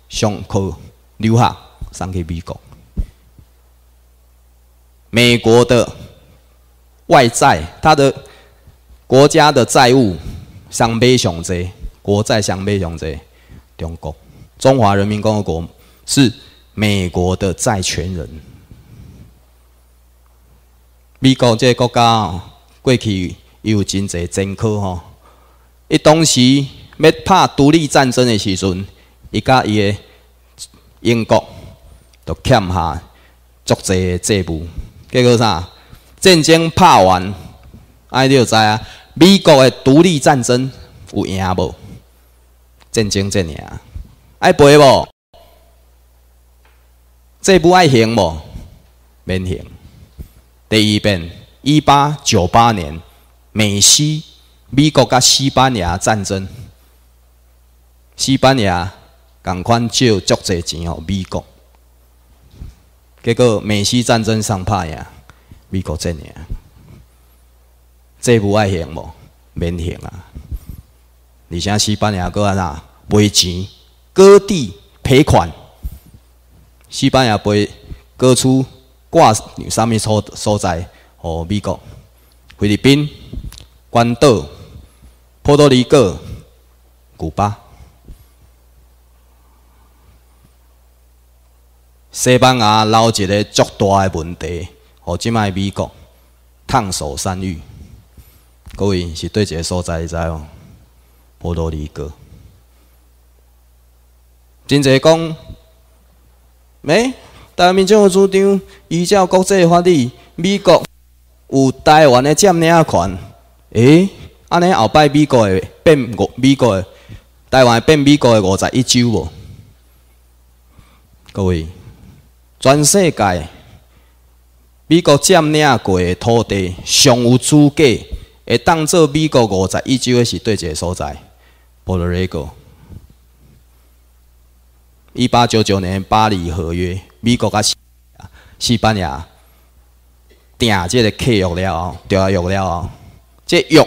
上课留学，送去美国。美国的外债，他的国家的债务。商背相债，国债商背相济，中国，中华人民共和国是美国的债权人。美国这个国家过去有真侪政客吼，伊当时要拍独立战争的时阵，伊甲伊个英国就欠下足侪债务。结果啥？战争拍完，哎，你就知啊。美国的独立战争有赢无？争遮这啊，爱赔无？这部爱行无？免行。第一遍，一八九八年美西美国甲西班牙战争，西班牙共款借足济钱予美国，结果美西战争上拍赢，美国这年。这不爱行无，免行啊！而且西班牙个那赔钱割地赔款。西班牙赔割出挂啥物所所在，和美国、菲律宾、关岛、波多黎各、古巴，西班牙捞一个足大个问题，和即卖美国探索山芋。各位是对一个所在在哦，普多黎各。真济讲，喂，台湾民众的主张依照国际法律，美国有台湾的占领权。诶，安尼后摆美国会变美国的台湾变美国的五十一州无？各位，全世界美国占领过的土地尚有资格？会当作美国五十一州的是对一个所在，波多黎各。一八九九年巴黎合约，美国啊，西班牙订这个契约了哦，条约了哦，这约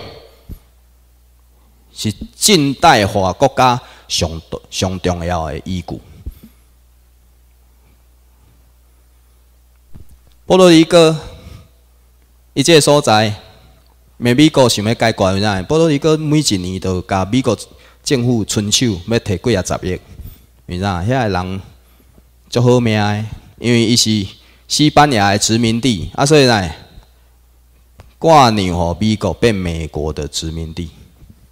是近代化国家上上重要的依据。波多黎各，一介所在。美美国想要解决为哪？不如伊个每一年都甲美国政府伸手，要摕几啊十亿，为哪？遐个人足好命，诶，因为伊是西班牙的殖民地，啊所以呢，瓜牛吼美国变美国的殖民地，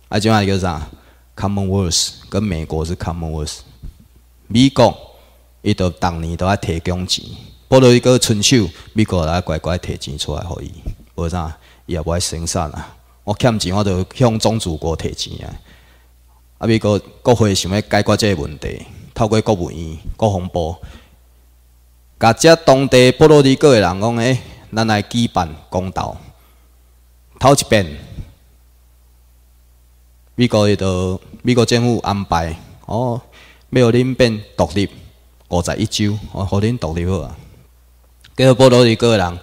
啊另外叫个啥，Commonwealth 跟美国是 Commonwealth，美国伊都当年都要提供钱，不如伊个伸手，美国来乖乖摕钱出来互伊，无啥。伊也要生产啊。我欠钱我就向宗主国提钱啊！啊，美国国会想要解决即个问题，透过国务院、国防部，甲遮当地波罗的哥的人讲：诶，咱来举办公道，讨一遍。美国伊都，美国政府安排哦，要恁变独立，五十一周，哦，互恁独立好啊！给波罗尼哥人。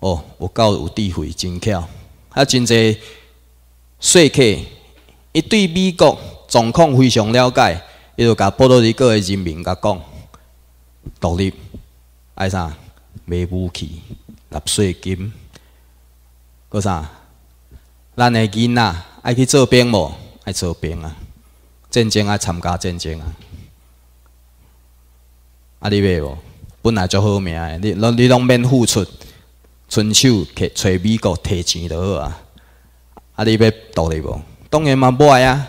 哦，有教有智慧，真巧。啊，真侪说客，伊对美国状况非常了解，伊就甲波多黎各诶人民甲讲独立，爱啥买武器、纳税金，搁啥？咱诶囡仔爱去做兵无？爱做兵啊？战争爱参加战争啊？啊！你袂无？本来就好命，你拢你拢免付出。伸手去找美国提钱就好啊！啊，你要独立无？当然嘛，买啊！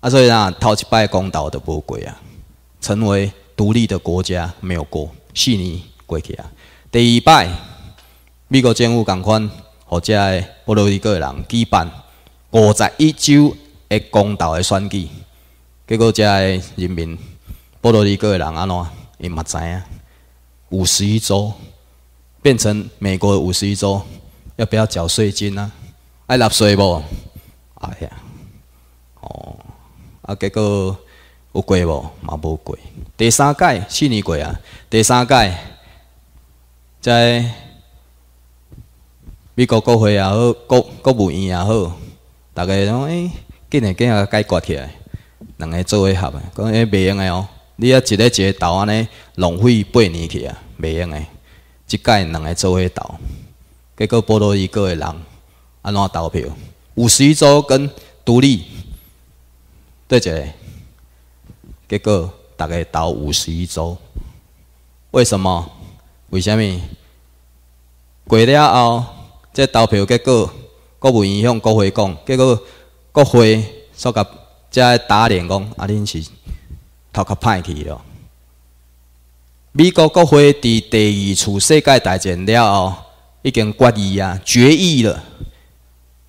啊，所以啊，头一摆公投的无过啊，成为独立的国家没有过。四年过去啊！第二摆，美国政府共款，者诶，波罗的各人举办五十一周的公投的选举，结果个人民波罗的各人安怎？伊嘛知影，五十一周。变成美国五十一周，要不要缴税金呢？爱纳税不？哎呀，哦，啊，结果有过不？嘛无过。第三届四年过啊，第三届在美国国会也好，国国务院也好，大家讲哎，今年赶快解决起来，两个做一啊，讲哎，未用的哦。你要一个一个投安尼浪费八年去啊，未用的。一届两个做伙投，结果波多一个的人，安怎投票？五十一州跟独立对个，结果大概投五十一州。为什么？为什么？过了后，这投票结果国不影响国会讲，结果国会所甲在打脸讲，啊恁是头壳歹去了。美国国会伫第二次世界大战了后，已经决议啊，决议了，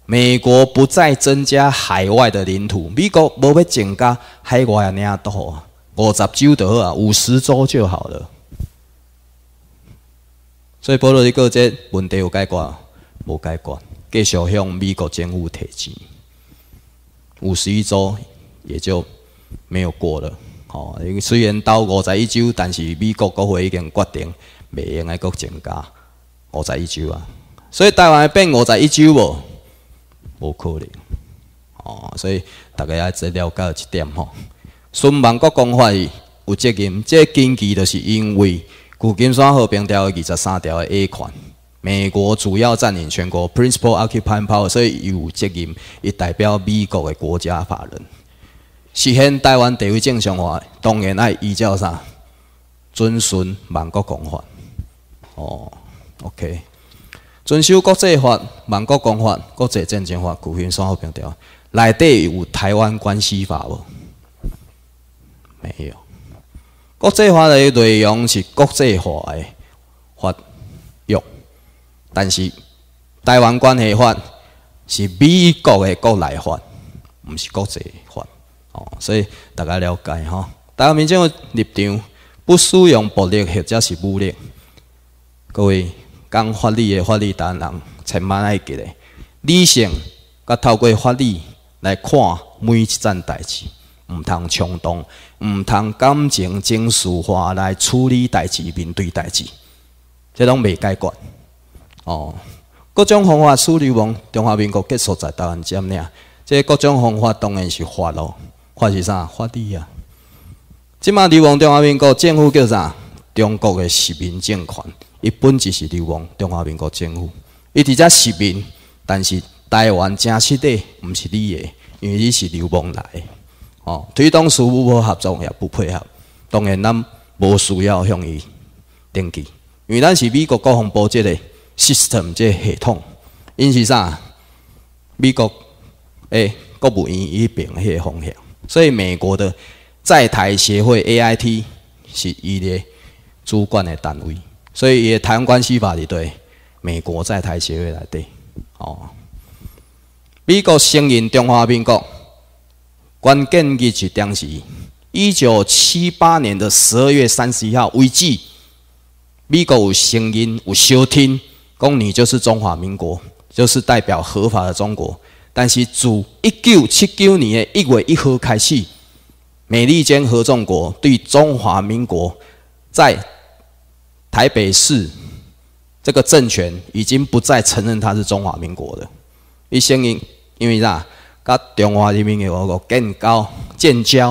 美国不再增加海外的领土。美国无要增加海外的领土啊，五十州就好啊，五十州就好了。所以波多黎各这问题有解决无？解决，继续向美国政府提钱。五十一州也就没有过了。哦，因为虽然到五十一周，但是美国国会已经决定未用来搁增加五十一周啊，所以台湾变五十一周无无可能。哦，所以大家要只了解一点吼，孙万国公会有责任，这根据就是因为《旧金山和平条约》二十三条的 A 款，美国主要占领全国 （principal occupying power），所以有责任，以代表美国的国家法人。实现台湾地位正常化，当然爱依照啥？遵循《万国公法》。哦，OK。遵守国际法、万国公法、国际正常化、古训三好平调，内底有台湾关系法无？没有。国际法的内容是国际化的法约，但是台湾关系法是美国的国内法，毋是国际法。所以大家了解吼，大家民众立场不使用暴力或者是武力。各位讲法律的法律，达人，千万要记咧，理性甲透过法律来看每一件代志，毋通冲动，毋通感情情绪化来处理代志、面对代志，即拢未解决。哦，各种方法处理完，中华民国结束在台湾之领，即各种方法当然是法咯。发是啥？法地啊！即马流氓中华民国政府叫啥？中国的实名政权，伊本质是流氓中华民国政府。伊伫遮实名，但是台湾真实的毋是你的，因为你是流氓来的。哦。推动事务无合作也不配合，当然咱无需要向伊登记，因为咱是美国国防部即个 system 即系统，因是啥？美国哎国务院伊边迄个方向。所以，美国的在台协会 AIT 是一的主管的单位，所以也谈关系法里对美国在台协会来对，哦，美国承认中华民国，关键日是当时一九七八年的十二月三十一号，危机，美国有承认有收听，讲你就是中华民国，就是代表合法的中国。但是，自一九七九年的一月一号开始，美利坚合众国对中华民国在台北市这个政权已经不再承认它是中华民国的。一些因因为啥？跟中华人民共和国更高建交，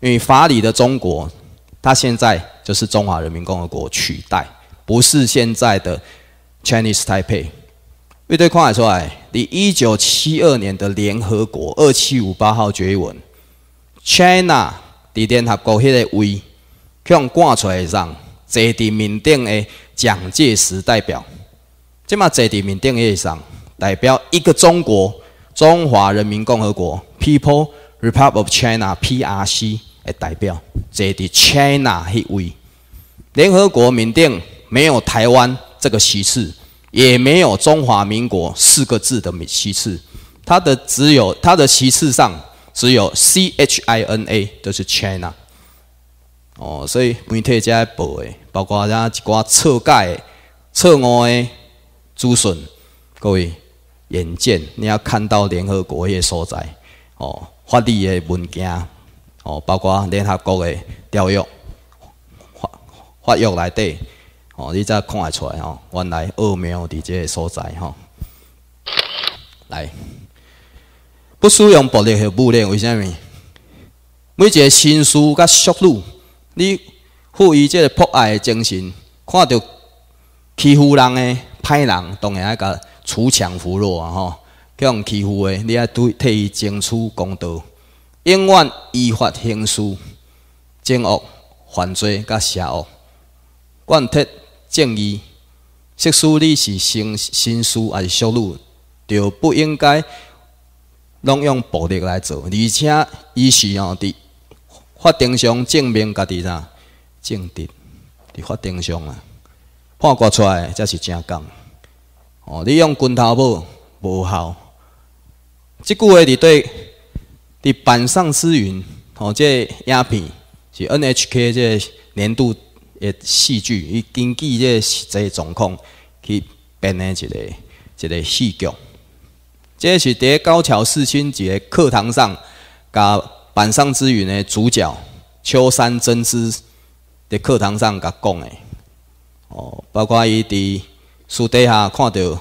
因为法理的中国，它现在就是中华人民共和国取代，不是现在的 Chinese Taipei。你对看得出来，你一九七二年的联合国二七五八号决议文，China 的联合国迄个位，向挂出来上坐伫面顶的蒋介石代表，即嘛坐伫面顶上代表一个中国，中华人民共和国 People Republic of China P.R.C. 的代表，坐伫 China h 位，联合国面顶没有台湾这个席次。也没有“中华民国”四个字的旗次，它的只有它的旗次上只有 “C H I N A”，就是 China。哦，所以媒体在报的，包括一些一寡错改、错的资讯，各位眼见你要看到联合国的所在，哦，法律的文件，哦，包括联合国的条约、法法律来底。哦，你才看会出来哦，原来奥妙伫即个所在吼。来，不使用暴力和武力为虾物？每一个刑事甲淑女，你赋予这博爱的精神，看到欺负人的歹人，当然个除强扶弱啊，去叫欺负的，你要对替伊争取公道，永远依法行事、正恶、犯罪甲邪恶，贯彻。正义，这本你是新新书还是收女，就不应该拢用暴力来做，而且伊是要伫法庭上证明家己呐，正直伫法庭上啊，判决出来才是正讲。哦，你用拳头无无效。即句话伫对，伫板上施云哦，这影片是 N H K 这年度。的戏剧，伊根据这实际状况去编的一个一个戏剧。这是在高桥四一个课堂上，甲板上之云的主角秋山真司伫课堂上甲讲的。哦，包括伊在书底下看到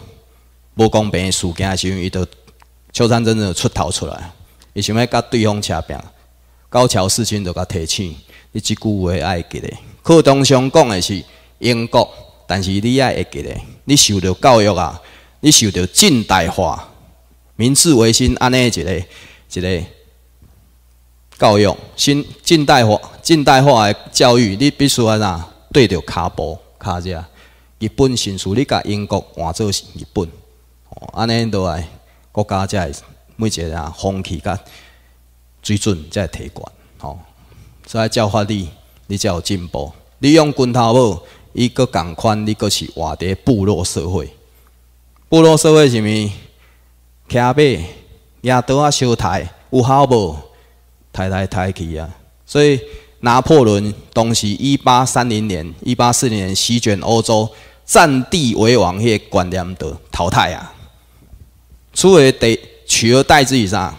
无公平的事件的时候，伊就秋山真司出头出来，伊想要甲对方扯拼。高桥四清就甲提醒。你即句话爱记得，课堂上讲的是英国，但是你爱会记得，你受到教育啊，你受到近代化、明治维新安尼一个一个教育，新近代化、近代化的教育，你必须安怎对着骹步骹下，日本新书你甲英国换做是日本，安尼落来国家会每一个啊风气甲水准会提悬，吼。所以教化你，你才有进步。你用拳头步，伊阁共款，你阁是活伫部落社会。部落社会是咪徛马、野刀啊烧台，有好无？太来太去啊！所以拿破仑当时一八三零年、一八四零年席卷欧洲，占地为王迄观念都淘汰啊。取而代取而代之，以啥？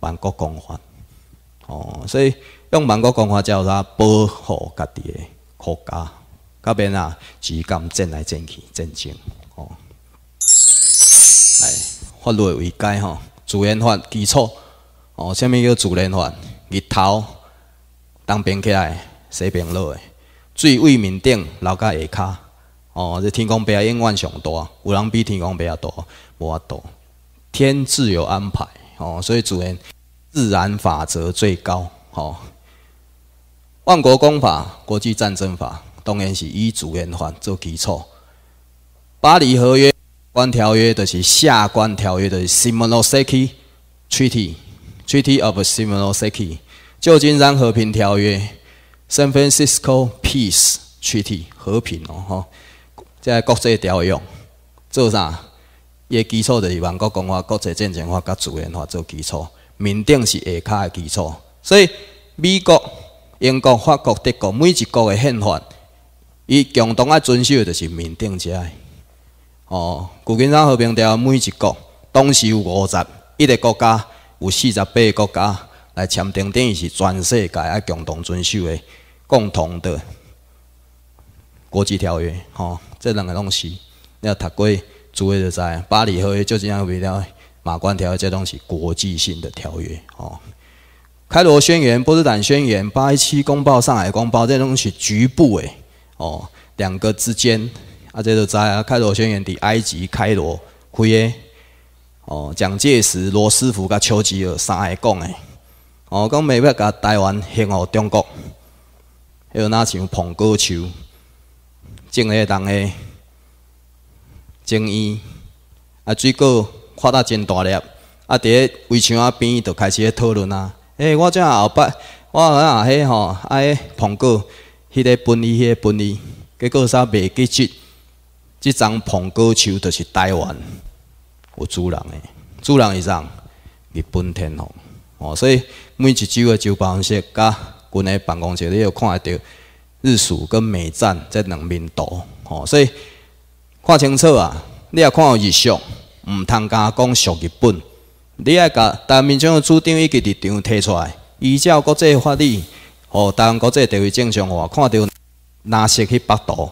万国公法哦，所以。用闽国讲话叫做保护家己的国家，甲边啊，只敢争来争去，争钱。哦，来，法律为改吼，自然法基础。哦，啥物叫自然法？日头当边起来，西边落诶。水位面顶，流到下骹。哦，这天空白啊，永远上大，有人比天空白啊大，无法度。天自有安排。哦，所以主人，自然法则最高。哦。万国公法、国际战争法，当然是以主人法做基础。巴黎合约、关条约的是下关条约的《Sino-Seki Treaty》，《Treaty of Sino-Seki》。旧金山和平条约，《San Francisco Peace Treaty》和平哦，哈，在国际条约做啥？也基础就是万国公法、国际战争法、甲主人法做基础，面顶是下卡的基础。所以美国。英国、法国、德国，每一国的宪法，伊共同爱遵守的就是《面顶遮个。哦，旧金山和平条约，每一国当时有五十一个国家，有四十八个国家来签订，等于是全世界爱共同遵守的共同的国际条约。吼，这两个东西，你读过做，你就知。巴黎和约就这样为了《马关条约》这东西，国际性的条约。哦。开罗宣言、波茨坦宣言、八一七公报、上海公报，这些东西局部的哦，两个之间啊，这就在啊。开罗宣言伫埃及开罗开的，哦，蒋介石、罗斯福、甲丘吉尔三个讲的，哦，讲美国甲台湾献助中国，迄哪像捧高球，种下同的正衣啊，水果扩大真大粒，啊，伫围墙啊边就开始咧讨论啊。诶，我真后摆，我迄、阿嘿吼，阿嘿碰过，迄个分离，迄个分离，结果煞未记即即张捧果树就是台湾有主人的，主人以上日本天皇。哦，所以每一周的周办公室、甲军的办公室，你都看得到日属跟美战这两面图。哦，所以看清楚啊，你也看日属，毋通敢讲属日本。你爱甲台民众的主张以及立场提出来，依照国际法理，互台湾国际地位正常化。看到拿石去北岛，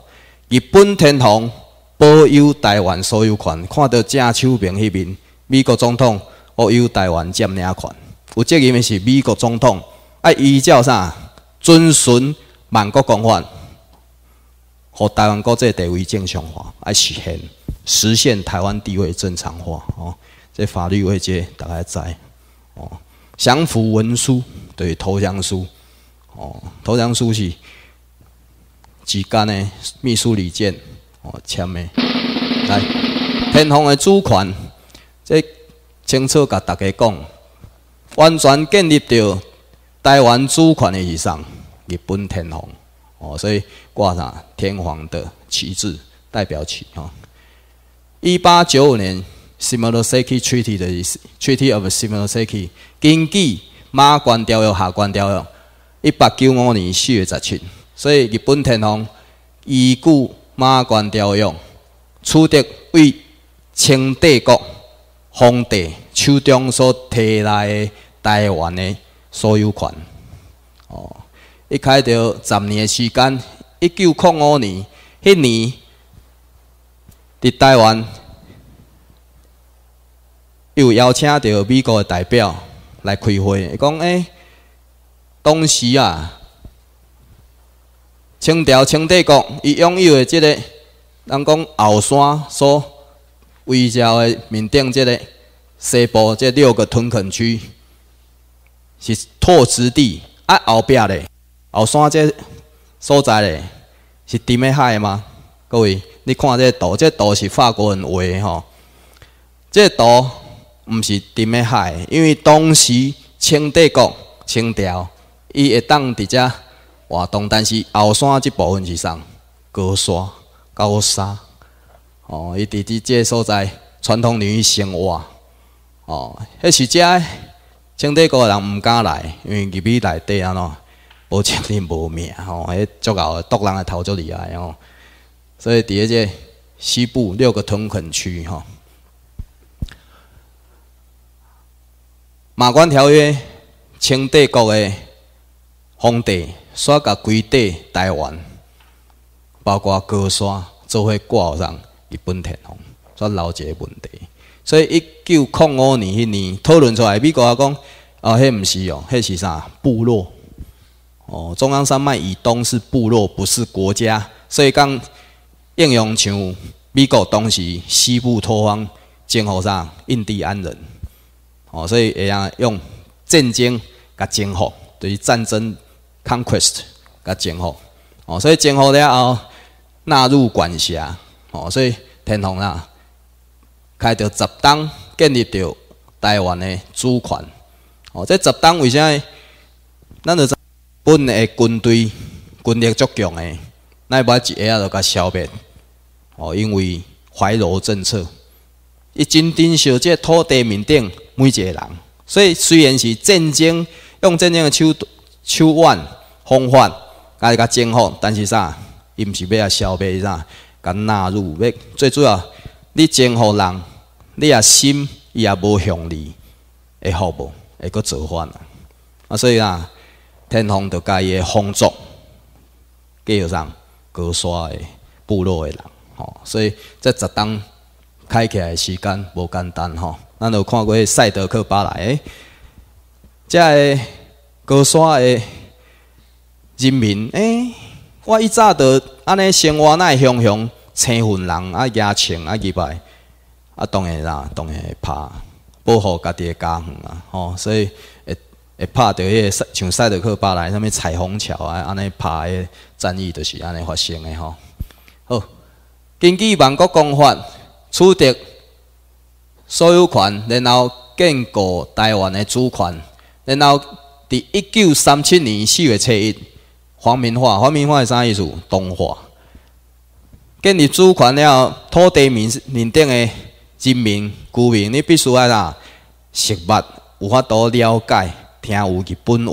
日本天皇保有台湾所有权；看到郑秋平迄边，美国总统保有台湾占领权。有责任的是美国总统，爱依照啥？遵循《万国公法》，互台湾国际地位正常化，实现实现台湾地位正常化哦。这法律文件大概在哦，降服文书对投降书哦，投降书是几干呢？秘书李健哦签的来，天皇的主权，这清楚甲大家讲，完全建立着台湾主权的以上，日本天皇哦，所以挂上天皇的旗帜代表旗哦，一八九五年。s i i l a r c u r i t y Treaty》的意思，《Treaty of s i i l a r c i t y 根据马关条约、下关条约，一八九五年四月十七，所以日本天皇依据马关条约，取得为清帝国皇帝手中所提来的台湾的所有权。哦，一开头十年的时间，一九零五年迄年，伫台湾。又邀请到美国的代表来开会，讲：诶，当时啊，清朝、清帝国，伊拥有的即个，人讲后山所围绕的面顶即个西部即六个屯垦区，是拓殖地。啊，后壁咧，后山即所在咧，是伫样海吗？各位，你看这图，这图是法国人画的吼，即图。毋是这么海，因为当时清帝国、清朝，伊会当伫遮活动，但是后山即部分是上，高山、高山，哦，伊伫即个所在传统领域生活，哦，迄是遮清帝国的人毋敢来，因为入去内底安喏，不承认无灭吼，迄足够毒人来偷足厉害哦，所以伫下这西部六个屯垦区哈。马关条约，清帝国的皇帝刷甲归地台湾，包括高山，做伙挂上日本天皇，遮留一个问题。所以一九零五年迄年讨论出来，美国讲，哦，迄毋是哦，迄是啥部落？哦，中央山脉以东是部落，不是国家。所以讲，应用像美国当时西部拓荒，结合上印第安人。哦，所以会用战争甲征服，就是战争 conquest 甲征服。哦，所以征服了后纳入管辖。哦，所以天皇啊开着十当建立着台湾的主权。哦，这十当为啥？咱就本的军队军力足强诶，奈把一下就甲消灭。哦，因为怀柔政策，伊真珍惜节土地面顶。每一个人，所以虽然是正争，用正争的手手腕方法，加一个征服，但是啥，伊毋是要啊消灭啥，甲纳入，最主要，你征服人，你啊心伊也无向你，会好无？会阁造反啊，所以啊，天皇甲伊个皇族，计续上高山的部落的人，吼，所以这十当开起来的时间无简单吼。咱就看过《赛德克巴莱》，即个高山诶人民，诶，我一早着安尼生活，奈雄雄生混人啊，野情啊，击败，啊，当然啦，当然会拍，保护家己诶家园啊，吼，所以会会拍着迄个像《赛德克巴莱》上物彩虹桥啊，安尼拍诶战役，就是安尼发生诶吼。好，根据《万国公法》，取得。所有权，然后建国台湾的主权。然后，伫一九三七年四月七日，皇明华。皇明华是啥意思？东化，建立主权了土地面面顶的人民、居民，你必须爱啥？识物有法度了解，听有日本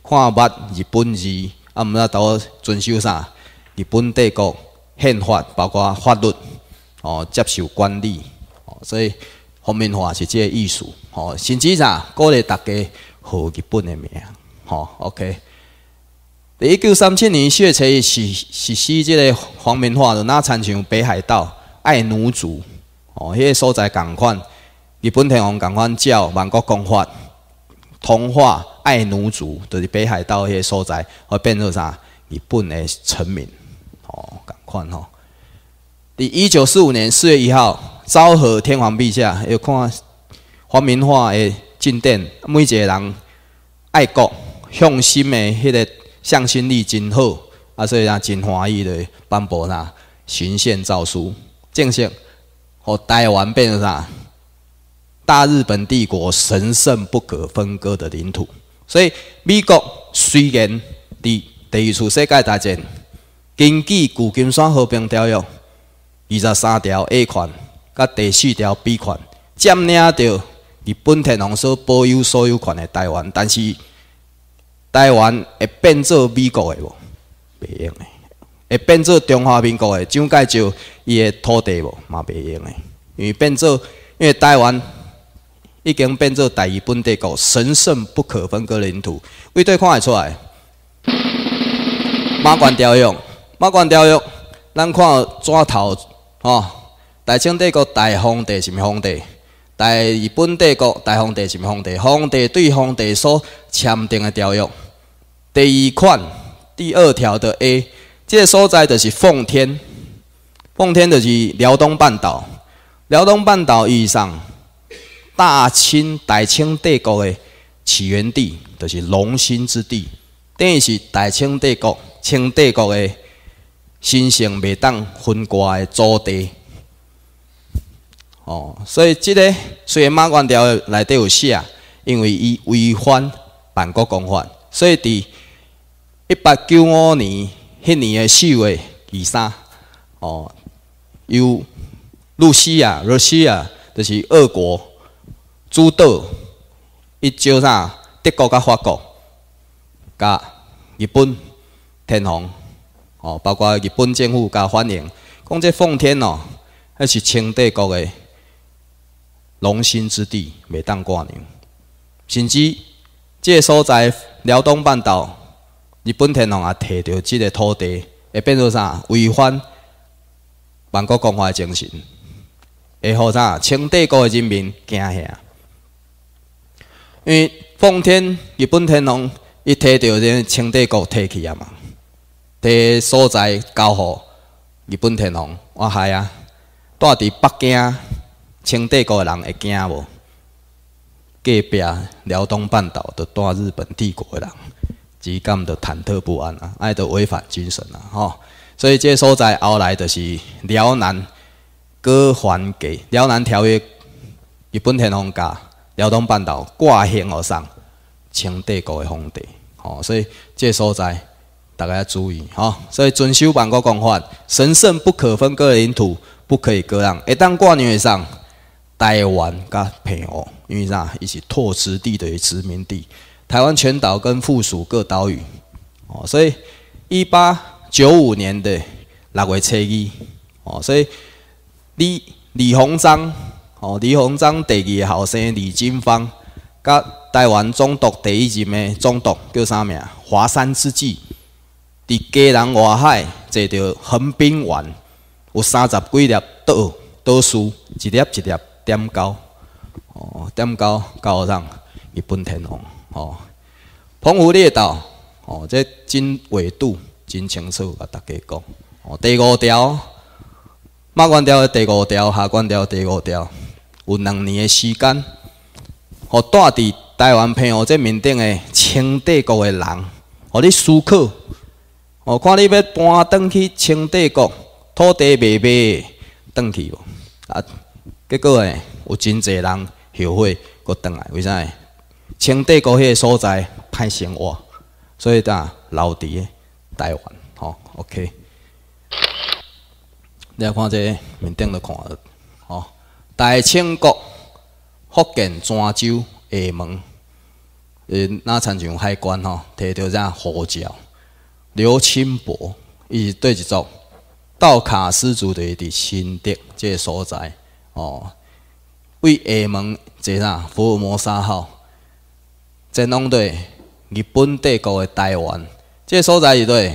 话，看捌日本字，啊，毋知倒遵守啥？日本帝国宪法，包括法律，哦，接受管理。哦，所以。方面化是即个意思，哦，甚至啥，鼓励大家学日本的名，哦，OK。在一九三七年，小册是是施即个方面化的，那参像北海道爱奴族，哦，迄个所在共款，日本天皇共款叫万国公法，同化爱奴族，就是北海道迄个所在，互变成啥，日本的臣民，哦，共款吼。伫一九四五年四月一号。昭和天皇陛下又看皇民化的进殿，每一个人爱国向心的迄个向心力真好，啊，所以啊真欢喜的颁布呐巡线诏书，正式和台湾变成啥大日本帝国神圣不可分割的领土。所以美国虽然伫第一次世界大战根据《旧金山和平条约》二十三条 A 款。噶第四条 B 款，占领着日本天皇所保有所有权的台湾，但是台湾会变做美国的无？袂用的，会变做中华民国的，怎解就伊的土地无嘛袂用的？因为变做因为台湾已经变做大日本帝国神圣不可分割领土。位在看会出来？马关条约，马关条约，咱看怎头吼？大清帝国大皇帝是皇帝，大日本帝国大皇帝是皇帝。皇帝对皇帝所签订的条约，第一款第二条的 A，即所在就是奉天。奉天就是辽东半岛。辽东半岛意义上，大清大清帝国的起源地，就是龙兴之地，等于是大清帝国、清帝国的神圣未当分割的祖地。哦，所以这个虽然马关条内底有写，因为伊违反《版国公法》，所以伫一八九五年迄年的四月二三，哦，由露西亚、俄西亚，就是俄国主导，一招啥德国、甲法国、甲日本天皇，哦，包括日本政府甲欢迎，讲这奉天哦，迄是清帝国的。龙兴之地，每当挂牛，甚至这所在辽东半岛，日本天皇也摕到这个土地，会变做啥？违反万国公法的精神，会何啥？清帝国的人民惊吓，因为奉天，日本天皇一摕到这清帝国，摕去啊嘛，这所在交予日本天皇，哇嗨啊，住伫北京。清帝国的人会惊无？隔壁辽东半岛的大日本帝国的人，只感到忐忑不安啊！爱的违反精神呐，吼。所以，这所在后来的是辽南割还给《辽南条约》，日本天皇家辽东半岛挂行而上，清帝国的皇帝。吼，所以这所在大家要注意，吼。所以遵守万国公法，神圣不可分割的领土不可以割让，一旦挂牛上。台湾甲平和，因为啥一是拓殖地的殖民地，台湾全岛跟附属各岛屿哦，所以一八九五年的六月初一哦，所以李李鸿章哦，李鸿章第二个后生李金芳甲台湾总督第一任的总督叫啥名？华山之计，伫家人外海坐着横滨湾，有三十几粒岛岛屿，一粒一粒。点高，哦，点高，高上，一奔天龙，哦，澎湖列岛，哦，这真纬度真清楚，甲大家讲，哦，第五条，马关条的第五条，下关条第五条，有两年的时间，哦，带伫台湾片，哦，这面顶诶清帝国诶人，哦，你思考，哦，看你要搬转去清帝国，土地卖卖，转去无？啊？结果呢，有真侪人后悔，搁倒来。为啥呢？清底高个所在歹生活，所以呾留伫台湾吼。OK，你来看这面顶来看，吼，大清国福建泉州厦门，诶，那参经海关吼，提到只护照，刘青博，伊是对一座道卡斯族队伫清底这所在。哦，为厦门做啥？福摩沙号，在弄对日本帝国的台湾，这所在是对。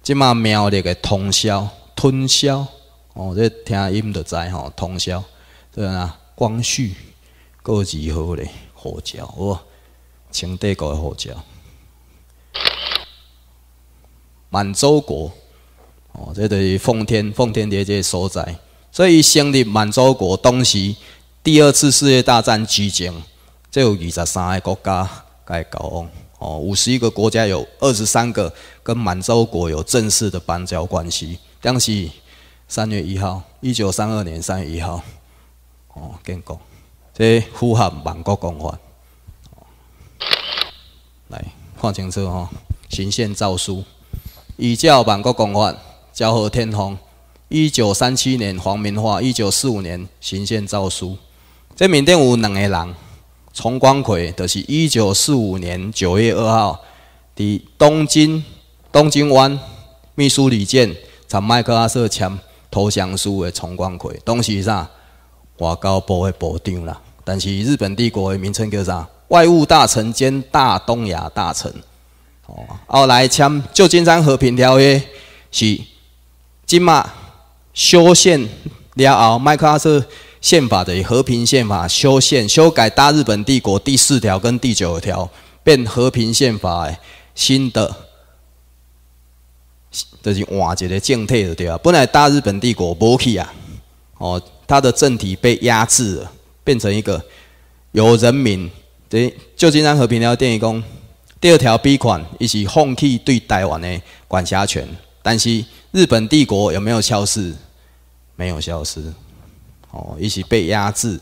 即嘛苗栗的通宵吞宵，哦，这听音就知吼，通宵对啊。光绪过几号咧？照哇，清帝国的护照，满洲国哦，这等奉天，奉天的这所在。所以，成立满洲国，当时第二次世界大战期间，只有二十三个国家该交往。哦，五十一个国家有二十三个跟满洲国有正式的邦交关系。当时三月一号，一九三二年三月一号，哦，建国，这符合万国公法。来看清楚哦，行宪诏书，以教万国公法，交和天皇。一九三七年，黄明化；一九四五年，行宪诏书。这缅甸有两个人，崇光奎，就是一九四五年九月二号，伫东京东京湾，秘书李健，参麦克阿瑟签投降书的崇光奎，东西啥外交部的部长啦。但是日本帝国的名称叫啥？外务大臣兼大东亚大臣。哦，后来签《旧金山和平条约》是金马。修宪，了后，麦克阿瑟宪法的和平宪法，修宪修改大日本帝国第四条跟第九条，变和平宪法新的，就是换一个政体对啊，本来大日本帝国无去啊，哦，他的政体被压制了，变成一个由人民对旧金山和平条约第二公第二条 B 款，一起放弃对台湾的管辖权，但是日本帝国有没有消失？没有消失，哦，一起被压制。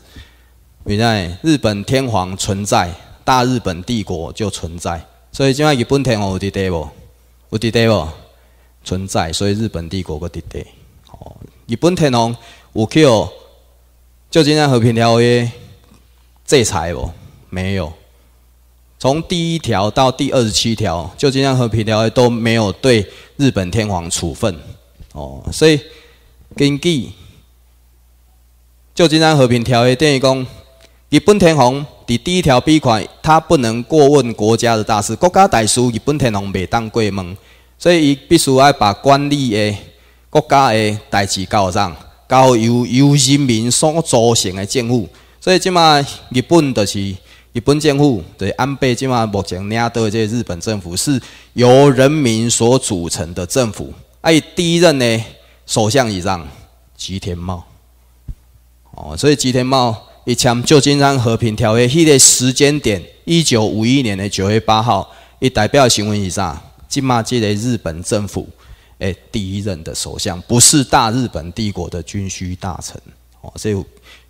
原在日本天皇存在，大日本帝国就存在。所以现在日本天皇有伫位无？有伫位无？存在，所以日本帝国个伫位。哦，日本天皇有去哦？旧金山和平条约制裁不没有。从第一条到第二十七条，旧金山和平条约都没有对日本天皇处分。哦，所以。根据旧金山和平条约定义讲，日本天皇伫第一条 B 款，他不能过问国家的大事。国家大事，日本天皇袂当过问，所以伊必须爱把管理的国家的代志交上，交由由人民所组成的政府。所以即马日本就是日本政府，就是安倍即马目前领导的这日本政府是由人民所组成的政府。伊第一任呢？首相以上，吉田茂。哦，所以吉田茂一签旧金山和平条约迄个时间点，一九五一年的九月八号，一代表新闻以上，即嘛即个日本政府诶第一任的首相，不是大日本帝国的军需大臣。哦，所以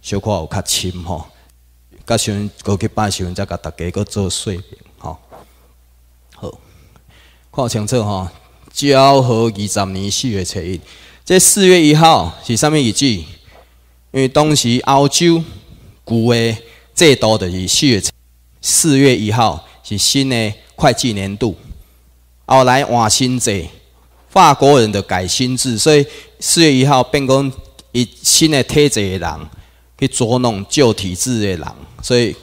小可有较深吼，甲新闻过去办时闻，再甲大家个做说明吼。好，看清楚吼，昭和二十年四月初一。这四月一号是上面一句，因为当时欧洲古的最多的，是四月一号是新的会计年度。后来换新制，法国人的改新制，所以四月一号变讲以新的体制的人去捉弄旧体制的人，所以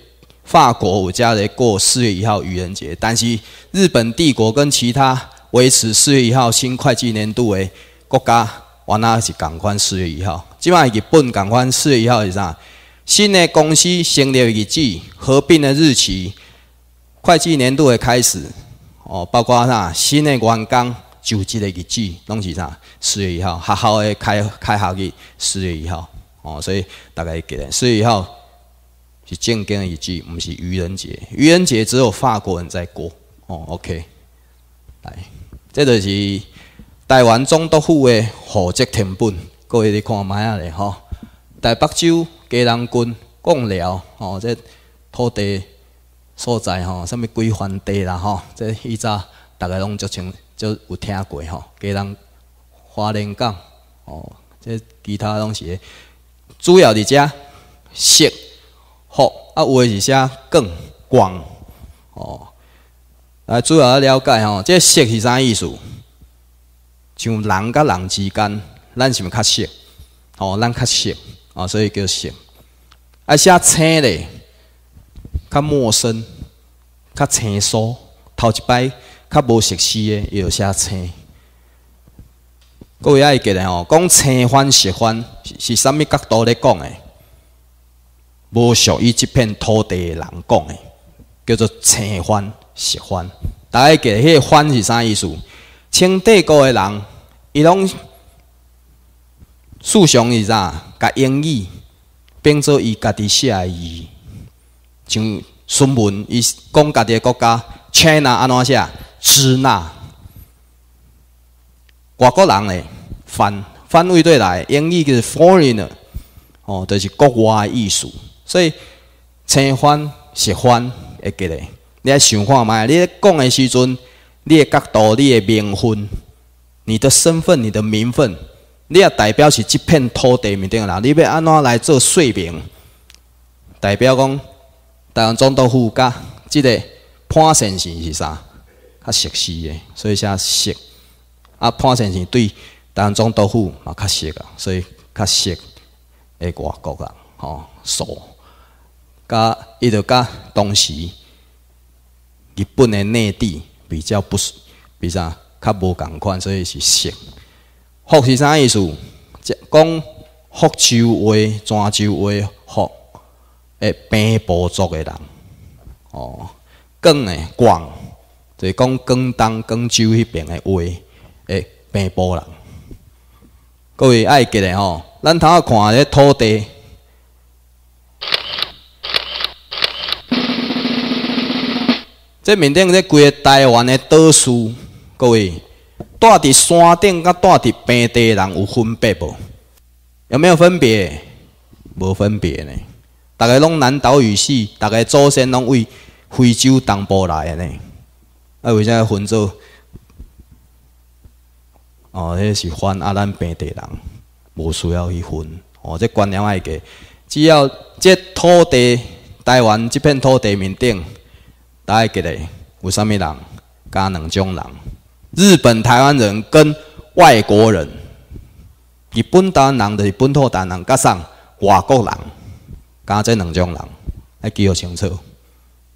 法国有家人过四月一号愚人节。但是日本帝国跟其他维持四月一号新会计年度的国家。原来是港款四月一号，即卖日本港款四月一号是啥？新的公司成立日子、合并的日子、会计年度的开始，哦，包括啥？新的员工就职的日子，拢是啥？四月一号，学校的开开学日，四月一号，哦，所以大概记得四月一号是正经的日子，毋是愚人节。愚人节只有法国人在过，哦，OK，来，这就是。台湾总督府的户籍成本，各位你看卖啊咧吼。台北州、嘉南郡、广寮吼，即土地所在吼，啥物规范地啦吼，即以前大家拢足像足有听过吼，嘉南花莲港吼，即其他拢是主要伫遮，色福啊，有诶是遮更广哦。来主要了解吼，即色是啥意思？像人甲人之间，咱是是较熟，哦，咱较熟，哦，所以叫熟。啊，写青咧，较陌生，较生疏，头一摆，较无熟悉伊就写青。各位爱记得哦，讲青番石番是是啥物角度咧讲诶无属于即片土地诶，人讲诶叫做青番石番。大家记得番是啥意思？清底国诶人。伊拢，自创伊啥，甲英语变做伊家己写诶字，像孙文伊讲家己诶国家 China 安怎写？支那，外国人诶翻翻位对来，英语是 foreigner，哦，就是国外艺术。所以青翻是翻会记得，你爱想看嘛？你咧讲诶时阵，你诶角度，你诶面分。你的身份，你的名分，你也代表是这片土地面顶的人，你要安怎来做说明？代表讲，台湾中都府甲这个潘先生是啥？较熟悉诶，所以写“熟”。啊，潘先生对台湾中都府嘛较熟啊，所以较熟诶外国人吼熟。甲伊著甲当时日本诶内地比较不熟，比较。较无共款，所以是福。福是啥意思？讲福州话、泉州话，福诶平埔族诶人。哦，广诶，广，就讲广东、广州迄边诶话，诶平埔人。各位爱记咧吼，咱头下看个土地。即面顶即几个台湾诶岛屿。各位，住伫山顶甲住伫平地，人有分别无？有没有分别？无分别呢？大家拢南岛语系，大家祖先拢为非洲东部来的呢？啊，为啥分做？哦，迄是换啊，咱平地人，无需要去分。哦，即观念爱个，只要即土地，台湾这片土地面顶，大记得有啥物人？加两种人。日本台湾人跟外国人，日本台湾人就是本土台湾加上外国人，加这两种人，还记不清楚。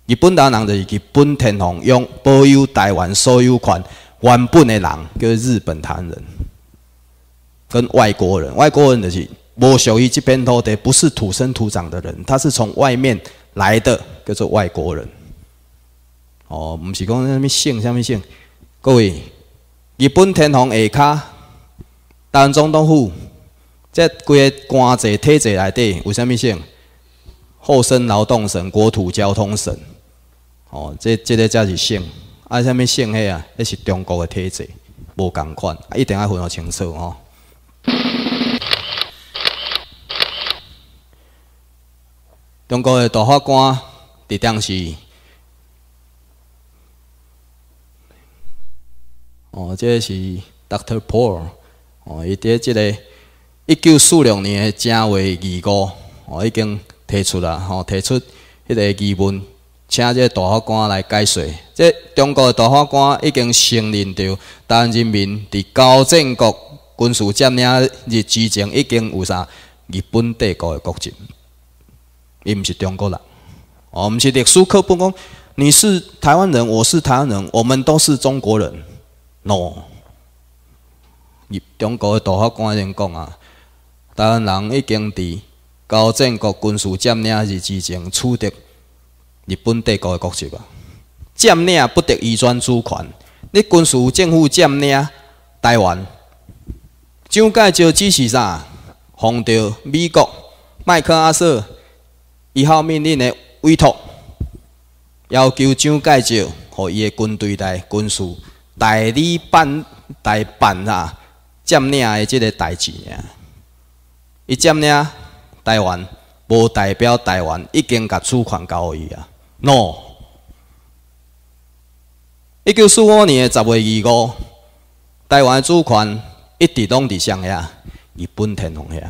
日本台湾人就是去本天皇用保有台湾所有权原本的人，叫做日本台湾人。跟外国人，外国人就是无属于这边头的，不是土生土长的人，他是从外面来的，叫做外国人。哦，唔是讲什么姓，什么姓？各位，日本天皇下卡当中统府，即规个官制体制内底有啥物姓？后生劳动省、国土交通省，哦，这、这个才是姓，啊，啥物姓迄啊？迄是中国的体制，无共款，一定要分得清楚吼。中国的大法官，伫当是。哦，这是 Doctor Paul 哦，伊在即个一九四六年的正月二五哦，已经提出啦。哦，提出迄个疑问，请即个大法官来解说。即中国的大法官已经承认台湾人民伫交战国军事占领日之前，已经有啥日本帝国的国籍，伊毋是中国人。哦，毋是历史课本讲，你是台湾人，我是台湾人，我们都是中国人。两，中国的大法官员讲啊，台湾人已经伫交战国军事占领日之前取得日本帝国的国籍啊。占领不得移转主权，你军事政府占领台湾，蒋介石只是啥，奉着美国麦克阿瑟一号命令的委托，要求蒋介石和伊的军队来军事。代理办代办啊，占领的即个代志啊，伊占领台湾，无代表台湾已经甲主权交易啊，No。一九四五年十月二五，台湾的主权一直拢伫上下，日本天皇遐。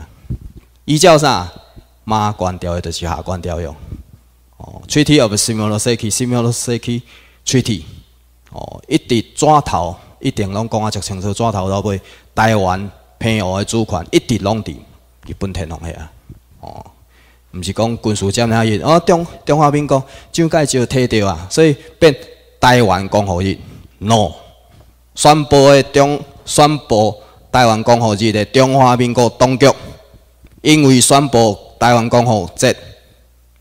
伊叫啥马关条约，就是下关条约，哦，Treaty of s i m i l a r i s m i l a r Treaty。哦，一直抓头，一定拢讲啊，足清楚，抓头到尾。台湾朋湖的主权一直拢伫日本天皇遐。哦，毋是讲军事占领伊，哦中中华民国怎解就退着啊？所以变台湾共和日。No，宣布的中宣布台湾共和日的中华民国当局，因为宣布台湾共和日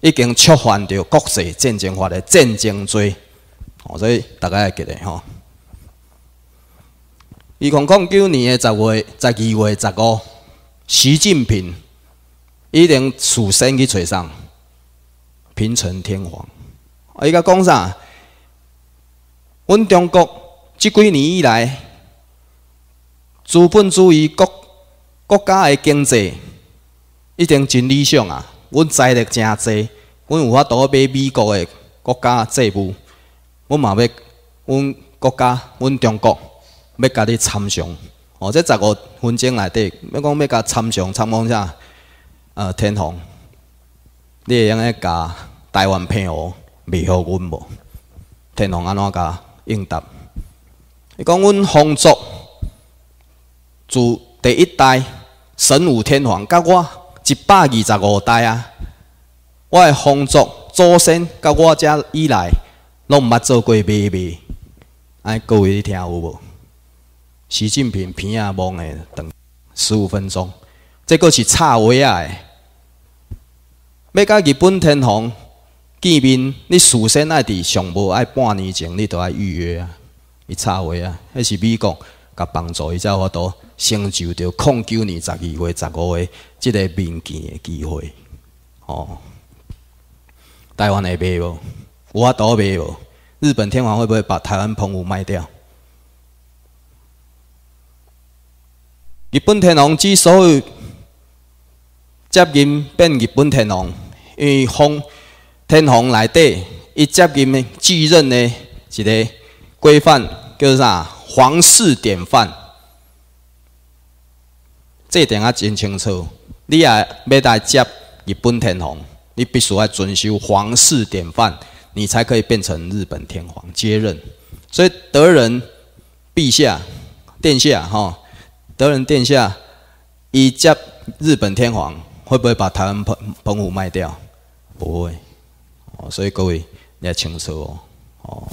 已经触犯着国际战争法的战争罪。所以大家要记得吼，伊讲讲九年的十月、十二月十五，习近平一定首先去吹上平成天皇。啊，伊甲讲啥？阮中国即几年以来，资本主义国国家的经济已经真理想啊！阮财力诚济，阮有法度买美国的国家债务。阮嘛要，阮国家，阮中国要甲你参详。哦，即十五分钟内底，要讲要甲参详参详啥？呃，天皇，你会用个甲台湾平和，未好阮无？天皇安怎甲应答？伊讲阮皇族，自第一代神武天皇，甲我一百二十五代啊，我的皇族祖先，甲我遮以来。拢毋捌做过买卖，哎，各位你听有无？习近平鼻仔望诶，等十五分钟，这个是插鞋啊！要甲日本天皇见面，你事先爱伫上无爱半年前，你都爱预约啊！伊插鞋啊，迄是美国甲帮助伊，才我度成就着零九年十二月十五日，即个面见诶机会，吼！台湾会卖无？我倒闭无？日本天皇会不会把台湾澎湖卖掉？日本天皇之所以接任变日本天皇，因为皇天皇内底，伊接任继任的一个规范叫做啥？皇室典范。这点啊，真清楚。你也要来接日本天皇，你必须要遵守皇室典范。你才可以变成日本天皇接任，所以德仁陛下、殿下，哈，德仁殿下一接日本天皇，会不会把台湾澎澎湖卖掉？不会，哦，所以各位你要清楚哦，哦，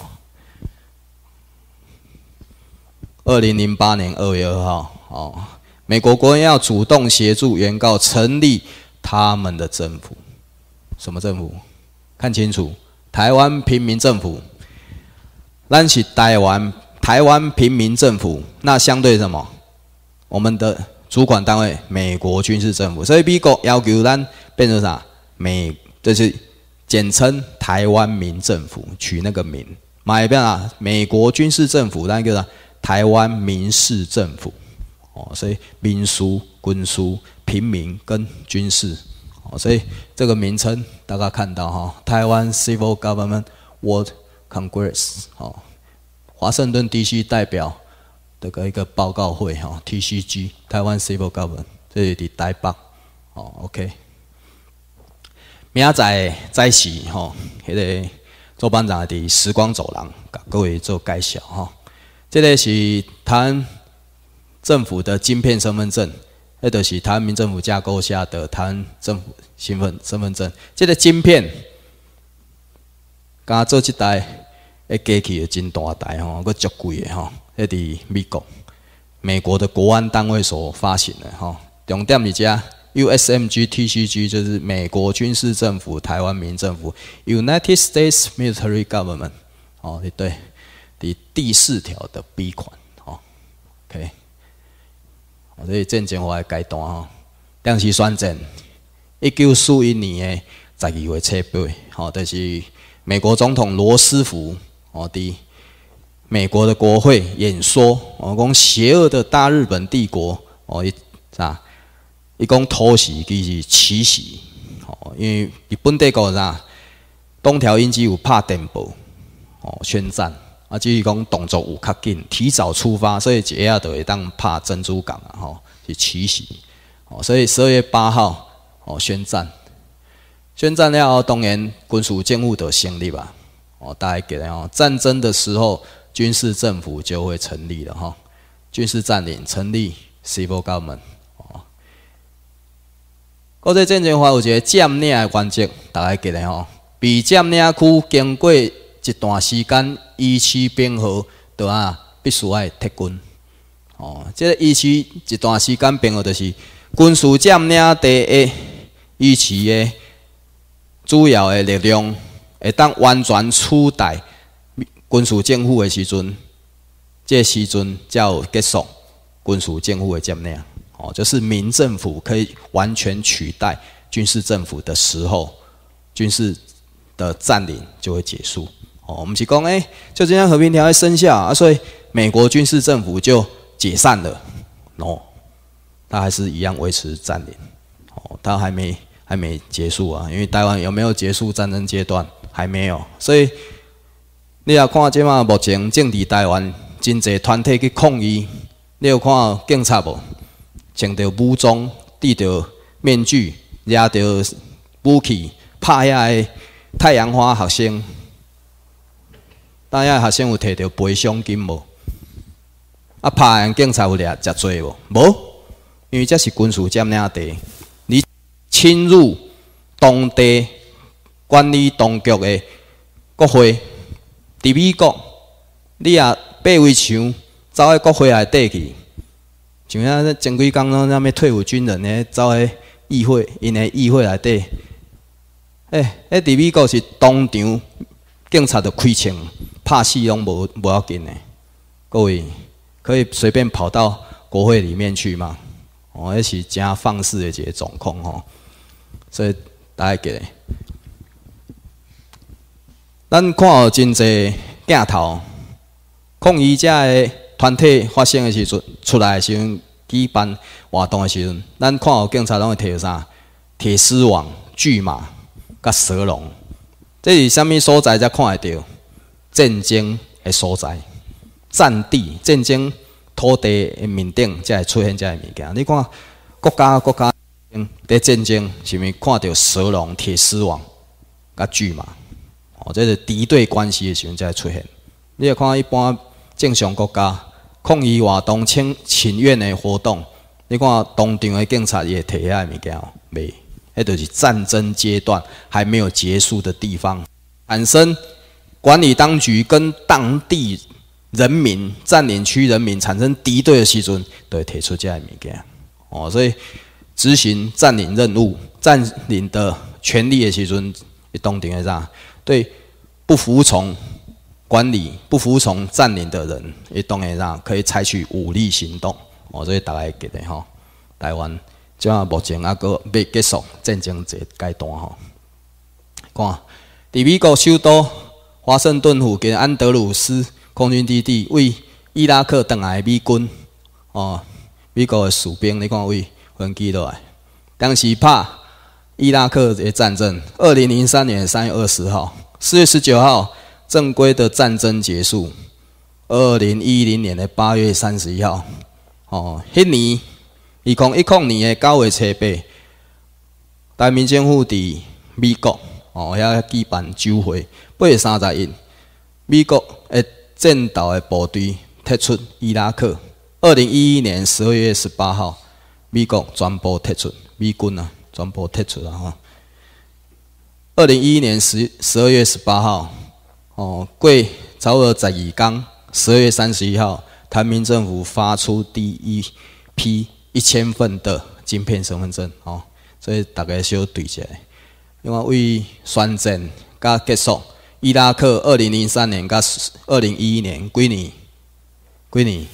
二零零八年二月二号，哦，美国国人要主动协助原告成立他们的政府，什么政府？看清楚。台湾平民政府，咱是台湾台湾平民政府，那相对什么？我们的主管单位美国军事政府，所以美国要求咱变成啥？美，这是简称台湾民政府，取那个民。买变啊，美国军事政府，咱啥？台湾民事政府。哦，所以民书、军书、平民跟军事。所以这个名称大家看到哈，台湾 Civil Government World Congress，哦，华盛顿 DC 代表这个一个报告会哈，TCG，台湾 Civil Government，这里的台北，哦，OK。明仔再时哈，那个周班长的时光走廊，给各位做介绍哈，这个是谈政府的晶片身份证。那都是台湾民政府架构下的台湾政府身份身份证，这个芯片，刚做几台，诶，过去也真大台吼，个足贵的吼，迄滴美国，美国的国安单位所发行的吼，重点是啥？USMGTCG 就是美国军事政府、台湾民政府，United States Military Government，哦，对对，第第四条的 B 款，哦，OK。我这是战争化的阶段吼，当时选战，一九四一年的十二月七八，吼，就是美国总统罗斯福哦的美国的国会演说，哦讲邪恶的大日本帝国哦一啥，一讲偷袭就是奇袭，哦因为日本帝国啥，东条英机有拍电报哦宣战。啊，只是讲动作有较紧，提早出发，所以一下就会当拍珍珠港啊，吼，去起袭，哦，所以十二月八号，哦，宣战，宣战了，当然滚属政务的胜利吧，哦，大家记得哦，战争的时候，军事政府就会成立了哈，军事占领成立，civil government，哦，过战争法有一个占领的环键，大家记得哦，被占领区经过。一段时间，一期变好，对啊，必须爱撤军。哦，即个预期一段时间变好，就是军事占领第一期的主要的力量会当完全取代军事政府的时阵，即时阵有结束军事政府的占领。哦，就是民政府可以完全取代军事政府的时候，军事的占领就会结束。哦，我们是讲，哎，就这样和平条约生效，啊，所以美国军事政府就解散了。喏、他还是一样维持占领。哦，他还没还没结束啊，因为台湾有没有结束战争阶段还没有。所以你要看即嘛目前政治台湾真侪团体去抗议，你有看警察无，穿着武装、戴着面具、拿着武器，拍遐个太阳花学生。那遐学生有摕到赔偿金无？啊，拍案警察有掠食罪无？无，因为这是军事占领地。你侵入当地管理当局的国会，伫美国，你啊爬围墙走去国会内底去，像咧。正规工种，啥物退伍军人咧走去议会，因个议会内底。哎，迄伫美国是当场。警察就开枪，拍死拢无无要紧的，各位可以随便跑到国会里面去吗？哦，那是真放肆的一个状况哦。所以大家，记，咱看真济镜头，抗议者团体发生的时候，出来时阵举办活动的时候，咱看警察拢会摕啥？铁丝网、巨马、甲蛇笼。这是虾米所在才看会到战争的所在，战地、战争土地的面顶才会出现这样的物件。你看国家国家在战争，是毋是看到蛇龙、铁丝网、啊巨蟒？哦，这是敌对关系的时阵才会出现。你要看一般正常国家抗议活动、请请愿的活动，你看当场的警察伊会摕遐的物件，未？哎，就是战争阶段还没有结束的地方，产生管理当局跟当地人民、占领区人民产生敌对的时阵，都会提出这样意件。哦，所以执行占领任务、占领的权利的时阵，你懂点会啥？对不服从管理、不服从占领的人，你懂点会啥？可以采取武力行动。哦，所以大概给得哈，台湾。即目前还阁未结束战争一阶段吼。看，在美国首都华盛顿附近安德鲁斯空军基地，为伊拉克倒来美军哦，美国的士兵你看为分机落来。当时拍伊拉克的战争，二零零三年三月二十号，四月十九号正规的战争结束，二零一零年的八月三十一号，哦，迄年。一控一九年的九月七日，台民政府在美国哦遐举办酒会，八月三十日，美国的战斗的部队退出伊拉克。二零一一年十二月十八号，美国全部退出，美军啊全部退出了哈。二零一一年十十二月十八号，哦过朝俄十伊天，十二月三十一号，台民政府发出第一批。一千份的晶片身份证，吼，所以大家小对一下。另外为宣战加结束，伊拉克二零零三年加二零一一年几年？几年？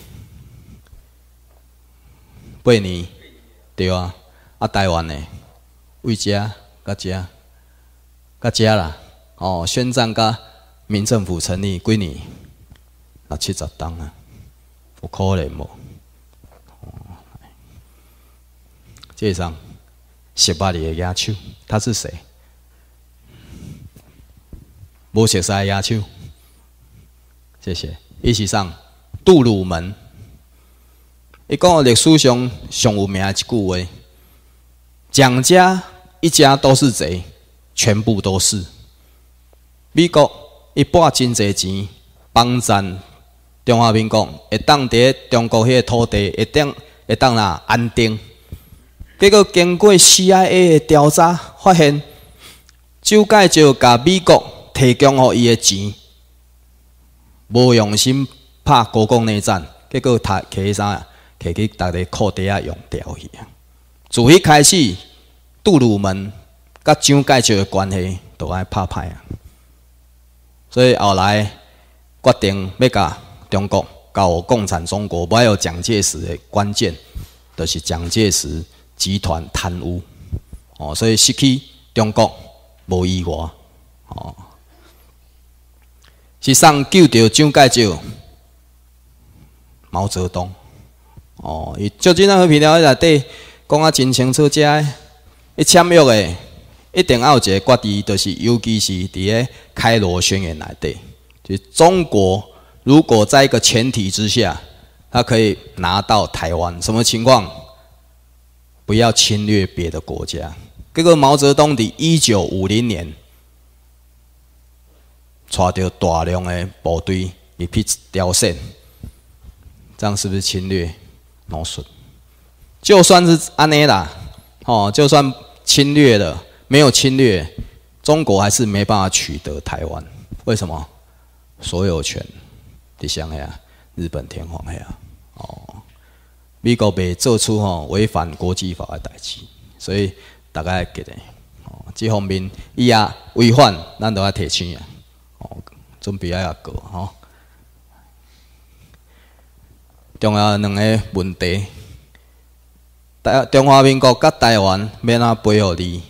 八年？对啊，啊台湾呢？为遮加遮加遮啦，哦，宣战加民政府成立几年？六七十档啊，有可能无。上十八里的野丑，他是谁？无雪的野丑。谢谢，一起上杜鲁门。伊讲个历史上上有名的一句话：“蒋家一家都是贼，全部都是美国一半真侪钱帮咱中华民国会当伫中国迄个土地，一当会当啊安定。”结果经过 CIA 的调查，发现蒋介石甲美国提供予伊的钱，无用心拍国共内战，结果他起啥，起去逐个裤袋啊用掉去啊。从一开始杜鲁门甲蒋介石的关系就爱拍歹啊，所以后来决定要甲中国搞共产中国，不有蒋介石的关键，就是蒋介石。集团贪污，哦，所以失去中国无意外，哦，是上救着蒋介石、毛泽东，哦，伊即近和平条约》内底讲啊真清楚，只一签约的一定要有一个决议，就是尤其是伫诶开罗宣言内底，就中国如果在一个前提之下，它可以拿到台湾，什么情况？不要侵略别的国家。这个毛泽东在一九五零年，带着大量的部队一批朝鲜，这样是不是侵略？老损。就算是安尼啦，哦，就算侵略了，没有侵略，中国还是没办法取得台湾。为什么？所有权，你想下，日本天皇遐，哦。美国袂做出吼违反国际法诶代志，所以大概记得，吼，即方面伊啊违反，咱都要提醒啊，吼，准备要过吼。重要两个问题，台中华民国甲台湾免啊背互字，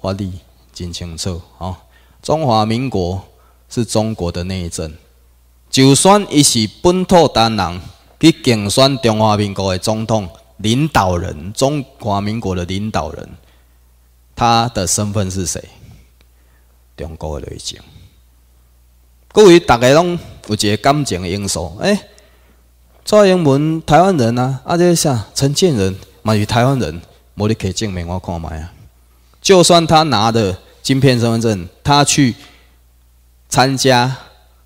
法律真清楚吼。中华民国是中国的内政，就算伊是本土党人。去竞选中华民国的总统领导人，中华民国的领导人，他的身份是谁？中国内政。各位大家拢有一个感情的因素，哎，蔡英文台湾人呐，阿就啥陈建仁，嘛是台湾人，我就可以证明我看买啊。就算他拿的芯片身份证，他去参加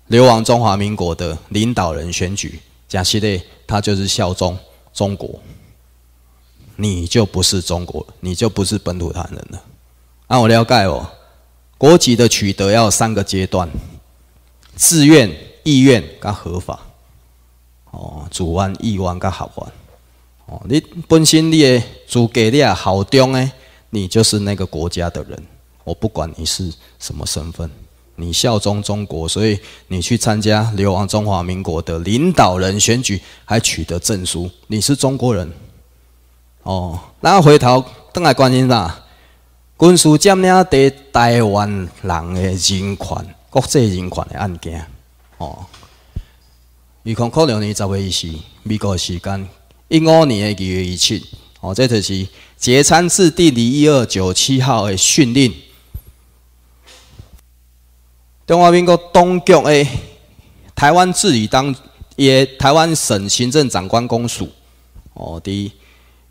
流亡中华民国的领导人选举。假西呢，他就是效忠中国，你就不是中国，你就不是本土他人了。按我了解哦，国籍的取得要三个阶段：自愿、意愿跟合法。哦，主观、意愿跟合法。哦，你本身你的住给你好中呢，你就是那个国家的人。我不管你是什么身份。你效忠中国，所以你去参加流亡中华民国的领导人选举，还取得证书，你是中国人。哦，那回头邓来关心啥？军事占领的台湾人的人权、国际人权的案件。哦，伊讲可能你十月一，美国时间一五年的二月一七，哦，这就是《杰参次第零一二九七号》的训令。中华民国东局的台湾治理党，也台湾省行政长官公署，哦，伫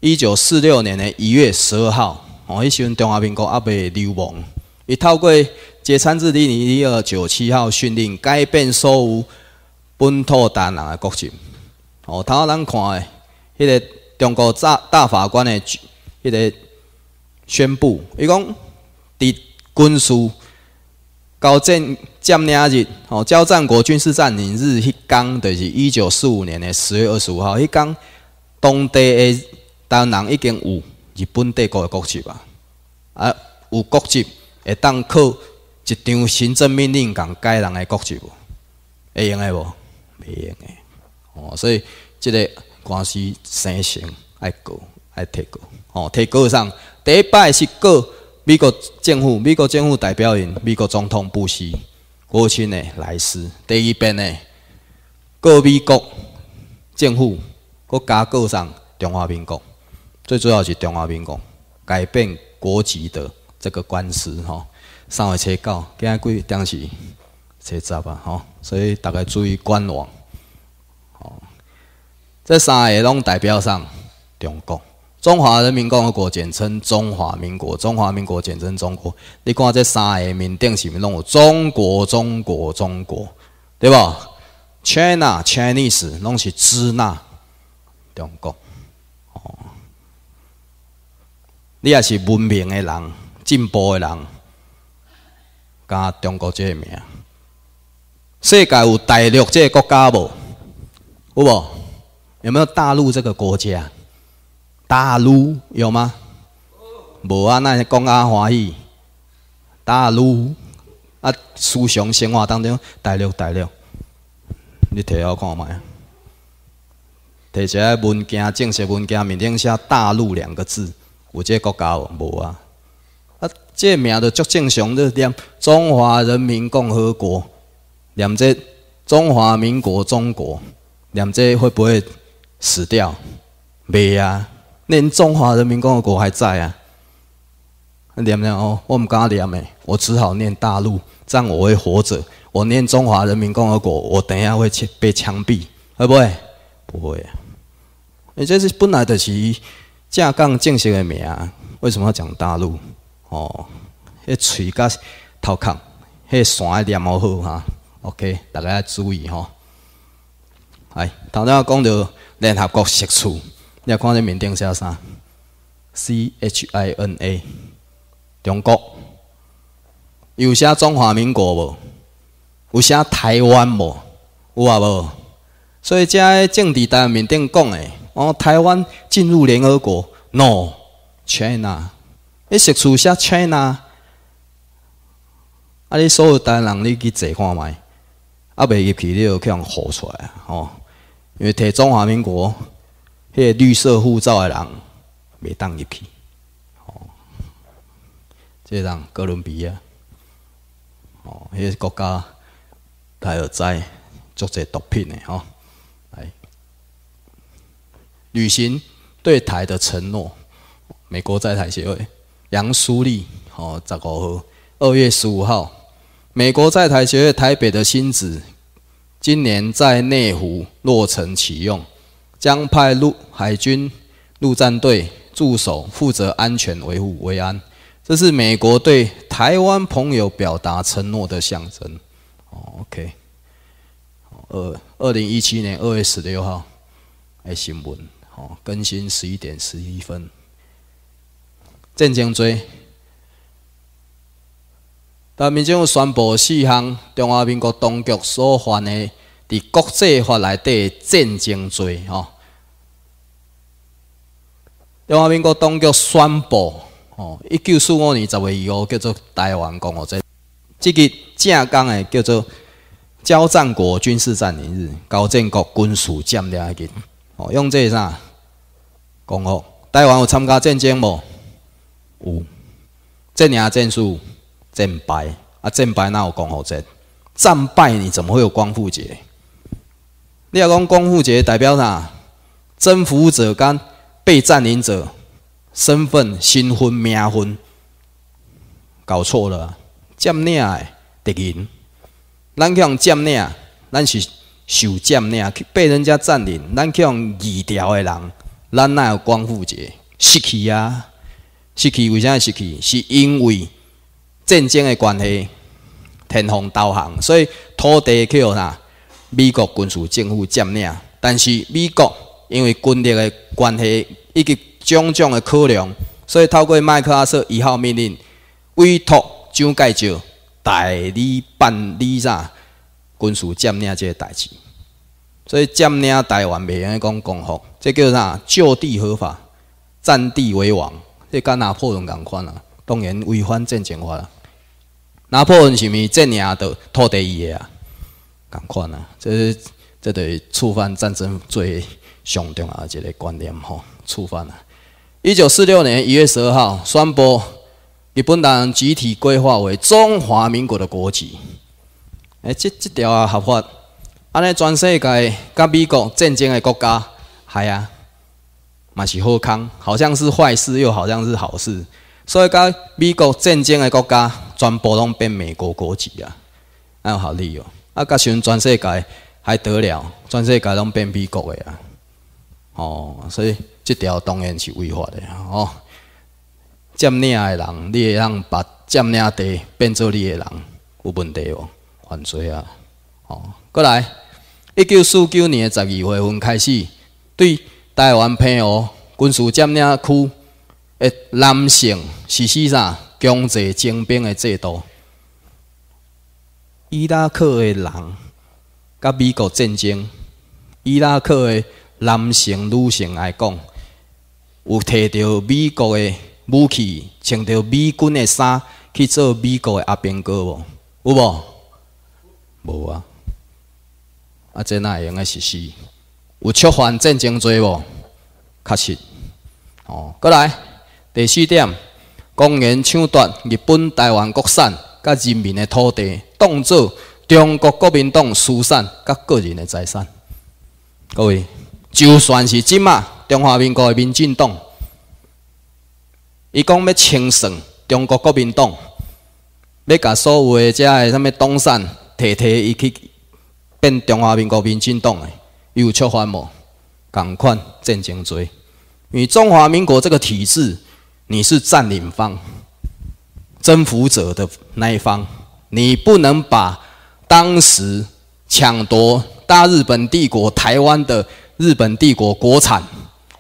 一九四六年的一月十二号，哦，迄阵中华民国阿被流亡，一套过解散自第二九七号训令，改变所有本土单人的国籍，哦，台湾人看的迄个中国大大法官的迄个宣布，伊讲伫军事。交战占领日，哦，交战国军事占领日，迄天就是一九四五年的十月二十五号，迄天当地诶党人已经有日本帝国诶国旗吧？啊，有国旗会当靠一张行政命令共改人诶国旗无？会用诶无？袂用诶。哦，所以即个官司生成爱告爱提告，哦提告上第一摆是告。美国政府、美国政府代表人、美国总统布什、过去的莱斯，第一边的各美国政府，国架告上，中华民国，最主要是中华民国改变国籍的这个官司，吼，三月车九，今个几当时车十啊，吼，所以大家注意观望。吼，这三个拢代表上中国。中华人民共和国简称中华民国，中华民国简称中国。你看这三个面顶是是拢有中国，中国，中国，对吧？China，Chinese，拢是支那，中国。你也是文明的人，进步的人，加中国这个名。世界有大陆这个国家无？有无？有没有大陆这个国家？大陆有吗？无啊，那讲啊欢喜。大陆啊，思想生活当中，大陆大陆，你睇我看卖摕一个文件、正式文件面顶写“大陆”两个字，有这国家无啊？啊，这名就足正常，就念中华人民共和国，念这中华民国中国，念这会不会死掉？袂啊。念中华人民共和国还在啊？念不对哦？我们家的没，我只好念大陆，这样我会活着。我念中华人民共和国，我等下会枪被枪毙，会不会？不会啊！你这是本来就是架杠正式的名，为什么要讲大陆？哦，迄嘴甲头壳，迄山念无好哈。OK，大家要注意吼。哎，头先讲到联合国秘书。你看这面顶写啥？C H I N A，中国。有写中华民国无？有写台湾无？有啊无？所以这政治台面顶讲的，哦，台湾进入联合国？No，China。你食书写 China，啊！你所有湾人你去坐看卖，啊！袂入去你就去互吼出来哦，因为提中华民国。迄绿色护照的人未当入去，哦，这让哥伦比亚，哦，迄个国家台尔在做这毒品的哦，来履行对台的承诺。美国在台协会杨淑丽，哦，五号，二月十五号，美国在台协会台北的新址今年在内湖落成启用。将派陆海军陆战队驻守，负责安全维护维安。这是美国对台湾朋友表达承诺的象征。哦，OK。二二零一七年二月十六号，哎，新闻好，更新十一点十一分。镇江追，大民府宣布四项中华民国当局所犯的。伫国际法内底战争罪吼，中华民国当局宣布吼，一九四五年十月二号叫做台湾共和国。这个正港的叫做交战国军事占领日，交战国军事占领日吼，用这个啥共和？台湾有参加战争无？有，这年战术战败啊，战败哪有共和国？战败你怎么会有光复节？你二讲光复节代表啥？征服者跟被占领者身份、身份、命分搞错了，占领的敌人。咱去用占领，咱是受占领，被人家占领。咱去用移调的人，咱哪有光复节？失去啊，失去？为啥失去？是因为战争的关系，天荒道行，所以土地去有啥？美国军事政府占领，但是美国因为军力的关系以及种种的考量，所以透过麦克阿瑟一号命令，委托蒋介石代理办理啥军事占领这代志。所以占领台湾袂用讲共和，这叫啥？就地合法，占地为王，这跟拿破仑共款啊，当然违反战争法。拿破仑是毋是占领着土地伊个啊？赶快啊，这、这得触犯战争罪上重啊一个观念吼，触犯了。一九四六年一月十二号宣布，日本人集体规划为中华民国的国旗。哎，这、这条啊合法，安尼全世界甲美国战争的国家，系啊，嘛是好康，好像是坏事，又好像是好事。所以，甲美国战争的国家全部拢变美国国旗啊，安好利用。啊！甲像全世界还得了？全世界拢变美国的啊！哦，所以即条当然是违法的哦，占领的人，你会让把占领地变做你的人，有问题哦，犯罪啊！哦，过来，一九四九年十二月份开始，对台湾配湖军事占领区的男性，实施上强制征兵的制度。伊拉克的人佮美国战争，伊拉克的男性、女性来讲，有摕到美国的武器，穿着美军的衫去做美国的阿兵哥无？有无？无啊！啊，即哪会用个实施有触犯战争罪无？确实，哦，过来第四点，公然抢夺日本、台湾国产佮人民的土地。当作中国国民党私产，甲个人的财产。各位，就算是即马中华民国的民进党，伊讲要清算中国国民党，要甲所有的遮的啥物党产、摕摕伊去变中华民国民进党的，有触犯无？共款正经罪。因为中华民国这个体制，你是占领方、征服者的那一方。你不能把当时抢夺大日本帝国台湾的日本帝国国产，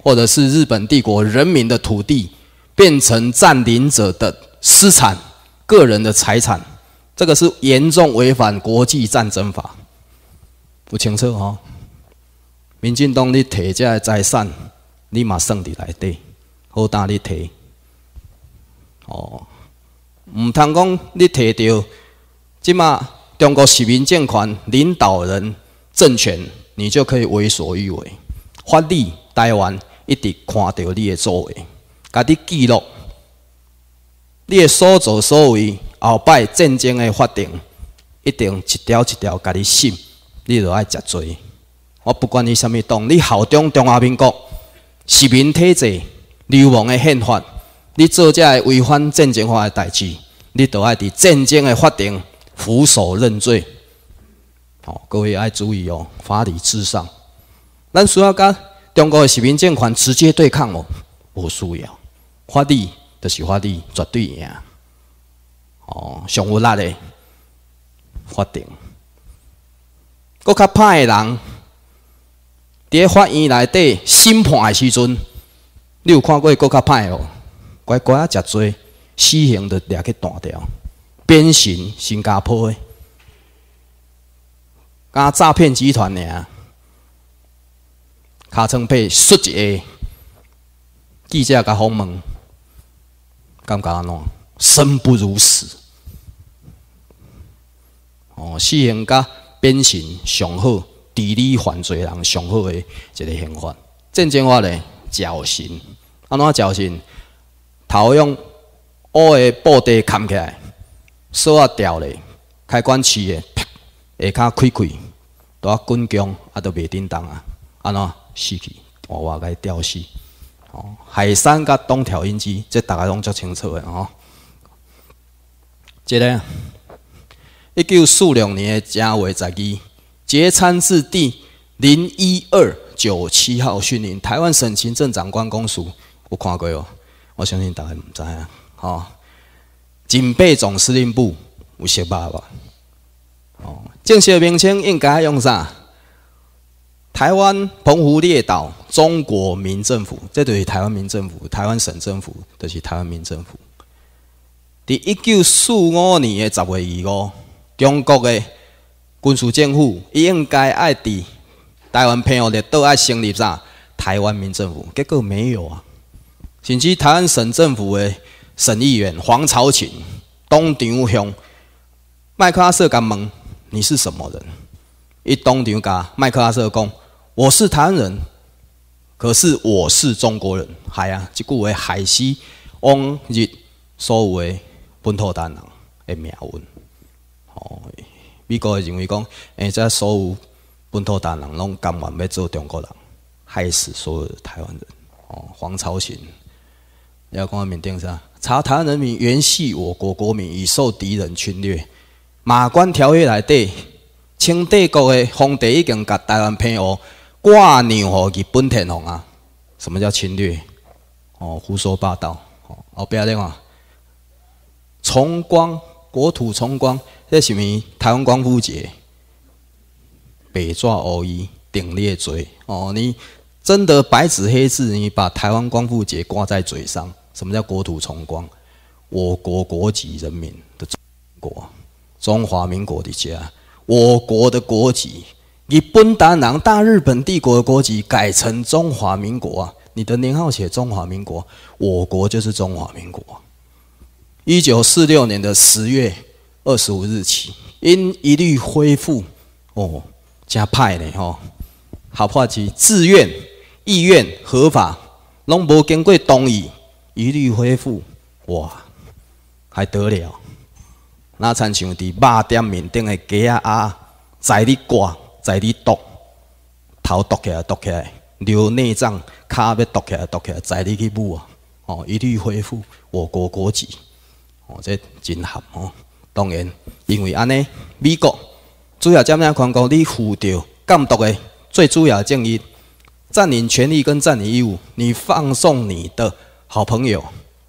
或者是日本帝国人民的土地，变成占领者的私产、个人的财产，这个是严重违反国际战争法。不清楚哦，民进党你提这个财产，你马上利来对，好大你提哦，唔通讲你提到。即嘛，中国市民政权领导人政权，你就可以为所欲为。法律台湾一直看着你的作为，甲你记录。你的所作所为，后摆正经的法庭一定一条一条甲你审，你就爱吃罪。我不管你什物党，你效忠中华民国，市民体制、流氓的宪法，你做这个违反正经法的代志，你都爱伫战争的法庭。俯首认罪，好，各位要注意哦，法理至上。咱需要跟中国的市民平款直接对抗哦，不需要。法律就是法律，绝对赢。哦，上有力的法庭。搁较歹的人，在法院内底审判的时阵，你有看过搁较歹哦，乖乖食罪，死刑就抓去断掉。变成新加坡，的，甲诈骗集团的啊，卡称被捉一下记者，甲访问，感觉安怎？生不如死。哦，死刑甲变刑上好，治理犯罪人上好的一个刑法。正正话呢，绞刑，安怎绞刑？头用乌的布袋盖起来。锁啊，调嘞，开关起啪，下骹开开，拄啊滚江，啊都袂叮当啊，安怎死去？活甲该吊死。哦，海山甲东条英机，这大家拢足清楚的吼。即个一九四六年正月十一，节参字第零一二九七号训令，台湾省行政长官公署，有看过哦，我相信大家毋知影吼。警备总司令部有十八吧，哦，正式名称应该用啥？台湾澎湖列岛中国民政府，这就是台湾民政府，台湾省政府就是台湾民政府。第一九四五年的十月二五，中国的军事政府应该爱在台湾配偶列岛爱成立啥台湾民政府，结果没有啊，甚至台湾省政府的。审议员黄朝琴，东桥乡，麦克阿瑟敢问你是什么人？一东桥嘎，麦克阿瑟讲，我是台湾人，可是我是中国人。海啊，即故为海西翁日所为本土党人的命运。哦，美国认为讲，诶，这所有本土党人拢甘愿要做中国人，害死所有的台湾人。哦，黄朝琴。要官方认定是吧？台湾人民原系我国国民，已受敌人侵略。马关条约来底，清帝国的皇帝已经甲台湾偏哦，挂牛和日本天皇啊？什么叫侵略？哦，胡说八道！哦，不要咧嘛！崇光国土，崇光这什么台湾光复节？北抓欧伊顶裂嘴哦！你真的白纸黑字，你把台湾光复节挂在嘴上？什么叫国土重光？我国国籍人民的中国，中华民国的家，我国的国籍。你本达南大日本帝国的国籍改成中华民国，啊！你的年号写中华民国，我国就是中华民国。一九四六年的十月二十五日起，因一律恢复哦加派的吼，好怕其自愿意愿合法，拢无经过同意。一律恢复，哇，还得了？那亲像伫肉店面顶的鸡啊，宰你割，宰你剁，头剁起，来，剁起，来，流内脏，骹要剁起，来，剁起，来，宰你去舞啊！哦，一律恢复我国国籍，哦，这真惨哦。当然，因为安尼，美国主要占领全国，你负着监督的，最主要正义，占领权利跟占领义务，你放送你的。好朋友，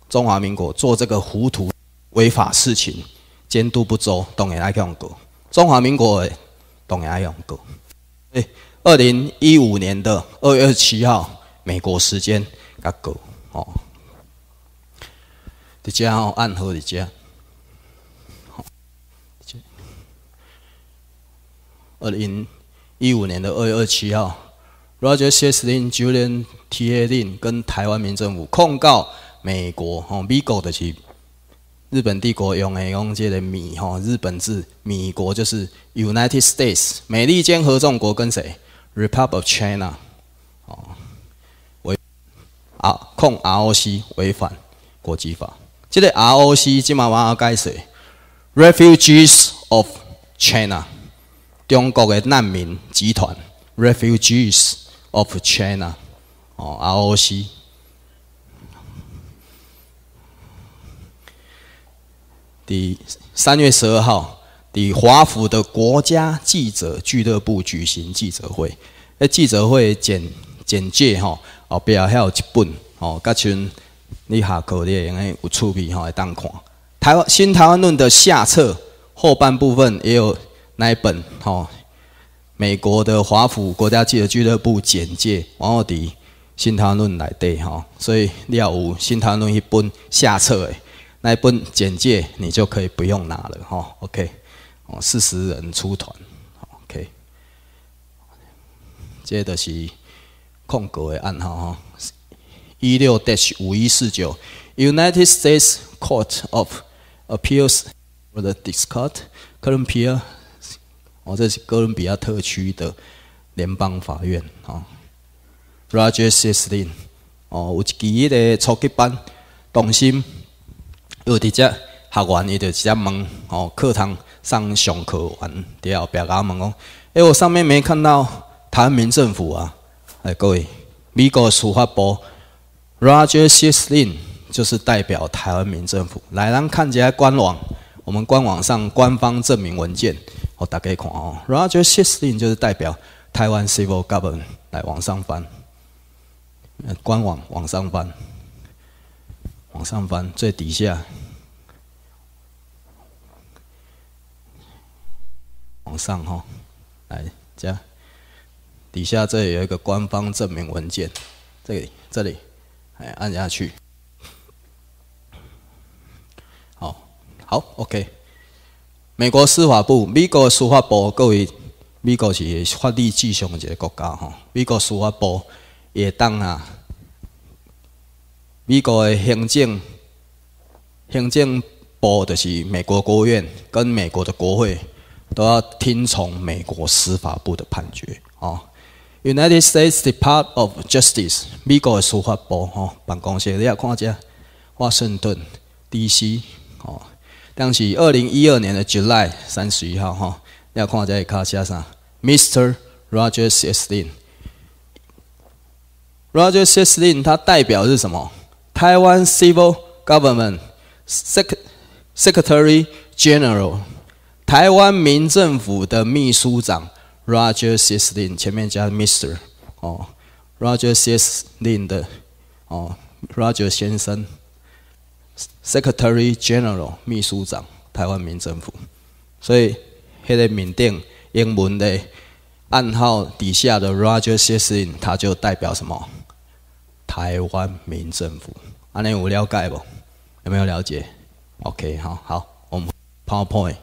中华民国做这个糊涂违法事情，监督不周，懂然爱用狗。中华民国，懂然爱用狗。哎，二零一五年的二月二十七号，美国时间，个狗哦。伫家哦，暗号伫遮。二零一五年的二月二十七号。Roger Schlesin, Julian t a l i n 跟台湾民政府控告美国哦，美国的是日本帝国用汉用写的米哦，日本字米国就是 United States，美利坚合众国跟谁？Republic of China 哦，违啊控 ROC 违反国际法，这个 ROC 今晚玩阿改谁？Refugees of China，中国嘅难民集团，Refugees。Of China，哦 r o c 第三月十二号，第华府的国家记者俱乐部举行记者会。那记者会简简介吼，哦，不要有一本哦，甲像你下课你也应该有趣味吼来当看。台湾《新台湾论》的下册后半部分也有那一本吼。美国的华府国家记者俱乐部简介，王奥迪《新唐论》来对哈，所以你要有《新唐论》一本下册诶，那一本简介你就可以不用拿了哈。OK，哦，四十人出团，OK。接着是空格的暗号哈，一六 dash 五一四九 United States Court of Appeals for the District Columbia。哦，这是哥伦比亚特区的联邦法院啊 r a j e e i Srin。哦，有一期的初级班，动心，有伫只学员伊就直接问，哦，课堂上上课完，滴后别个问讲，诶，我上面没看到台湾民政府啊，诶，各位，美国司法部 r a j e e i Srin 就是代表台湾民政府，来人看一下官网。我们官网上官方证明文件，我打开看哦。Roger s h i l l e n 就是代表台湾 Civil Government 来往上翻，官网往上翻，往上翻最底下往上哈，来这样，底下这里有一个官方证明文件，这里这里，哎按下去。好，OK。美国司法部，美国司法部，各位，美国是法律至上的一个国家吼，美国司法部也当啊，美国的行政、行政部就是美国国务院跟美国的国会都要听从美国司法部的判决哦。United States Department of Justice，美国的司法部哈办公室，你也看一下，华盛顿 DC 哦。当时二零一二年的 July 三十一号，哈，要看这个卡车啥 m r Rogers s t i n Rogers s t i n 他代表是什么？台湾 Civil Government Sec Secretary General，台湾民政府的秘书长，Rogers s t i n 前面加 Mr. 哦，Rogers s t i n 的哦 r o g e r 先生。Secretary General，秘书长，台湾民政府。所以，迄个缅甸英文的暗号底下的 Roger s i s t i n 他就代表什么？台湾民政府。安你有了解不？有没有了解？OK，好好，我们 PowerPoint。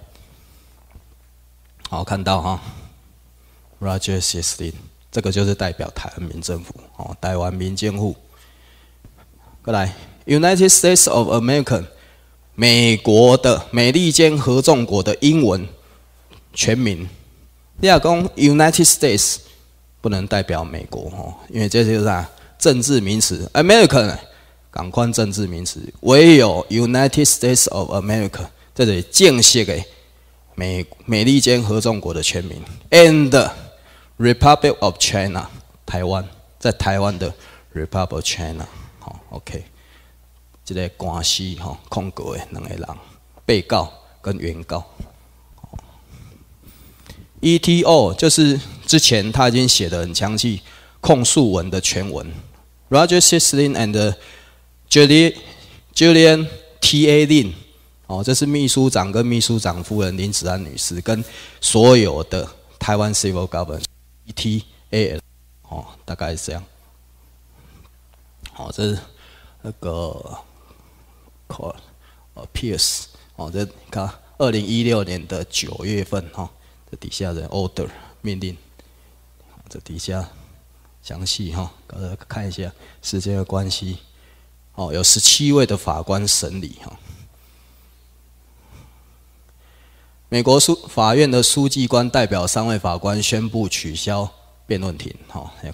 好，看到哈，Roger s i s s i n 这个就是代表台湾民政府哦，台湾民政府。过来。United States of America，美国的美利坚合众国的英文全名。第二公，United States 不能代表美国哦，因为这就是政治名词。American，港宽政治名词，唯有 United States of America 在这里敬歇给美美利坚合众国的全名。And Republic of China，台湾，在台湾的 Republic of China。好，OK。即个关系吼，控格的两个人，被告跟原告，E T O 就是之前他已经写的很详细控诉文的全文，Roger Sislin and Julian Julian T A Lin 哦，这是秘书长跟秘书长夫人林子安女士跟所有的台湾 Civil Government E T A 哦，大概是这样，好，这是那个。c a l p p e a r s 哦，这看二零一六年的九月份哈，这底下的 order 命令，这底下详细哈，看一下时间的关系，哦，有十七位的法官审理哈。美国书法院的书记官代表三位法官宣布取消辩论庭，哈，看，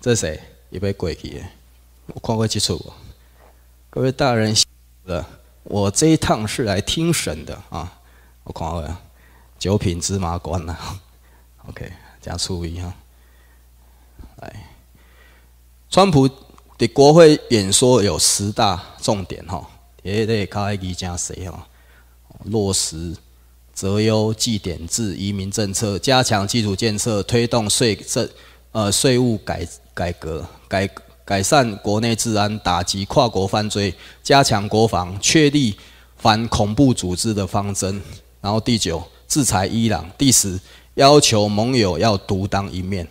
这谁也被过去的？我看过这处不？各位大人，了，我这一趟是来听神的啊！我看了，九品芝麻官呐！OK，加粗一哈，来，川普的国会演说有十大重点哈，哎，得靠埃及讲谁哈？落实择优绩点制移民政策，加强基础建设，推动税政呃税务改改革改革。改善国内治安，打击跨国犯罪，加强国防，确立反恐怖组织的方针。然后第九，制裁伊朗。第十，要求盟友要独当一面。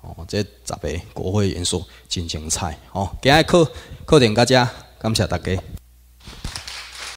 哦，这十个国会元素进行猜。哦，今日课课点到这，感谢大家。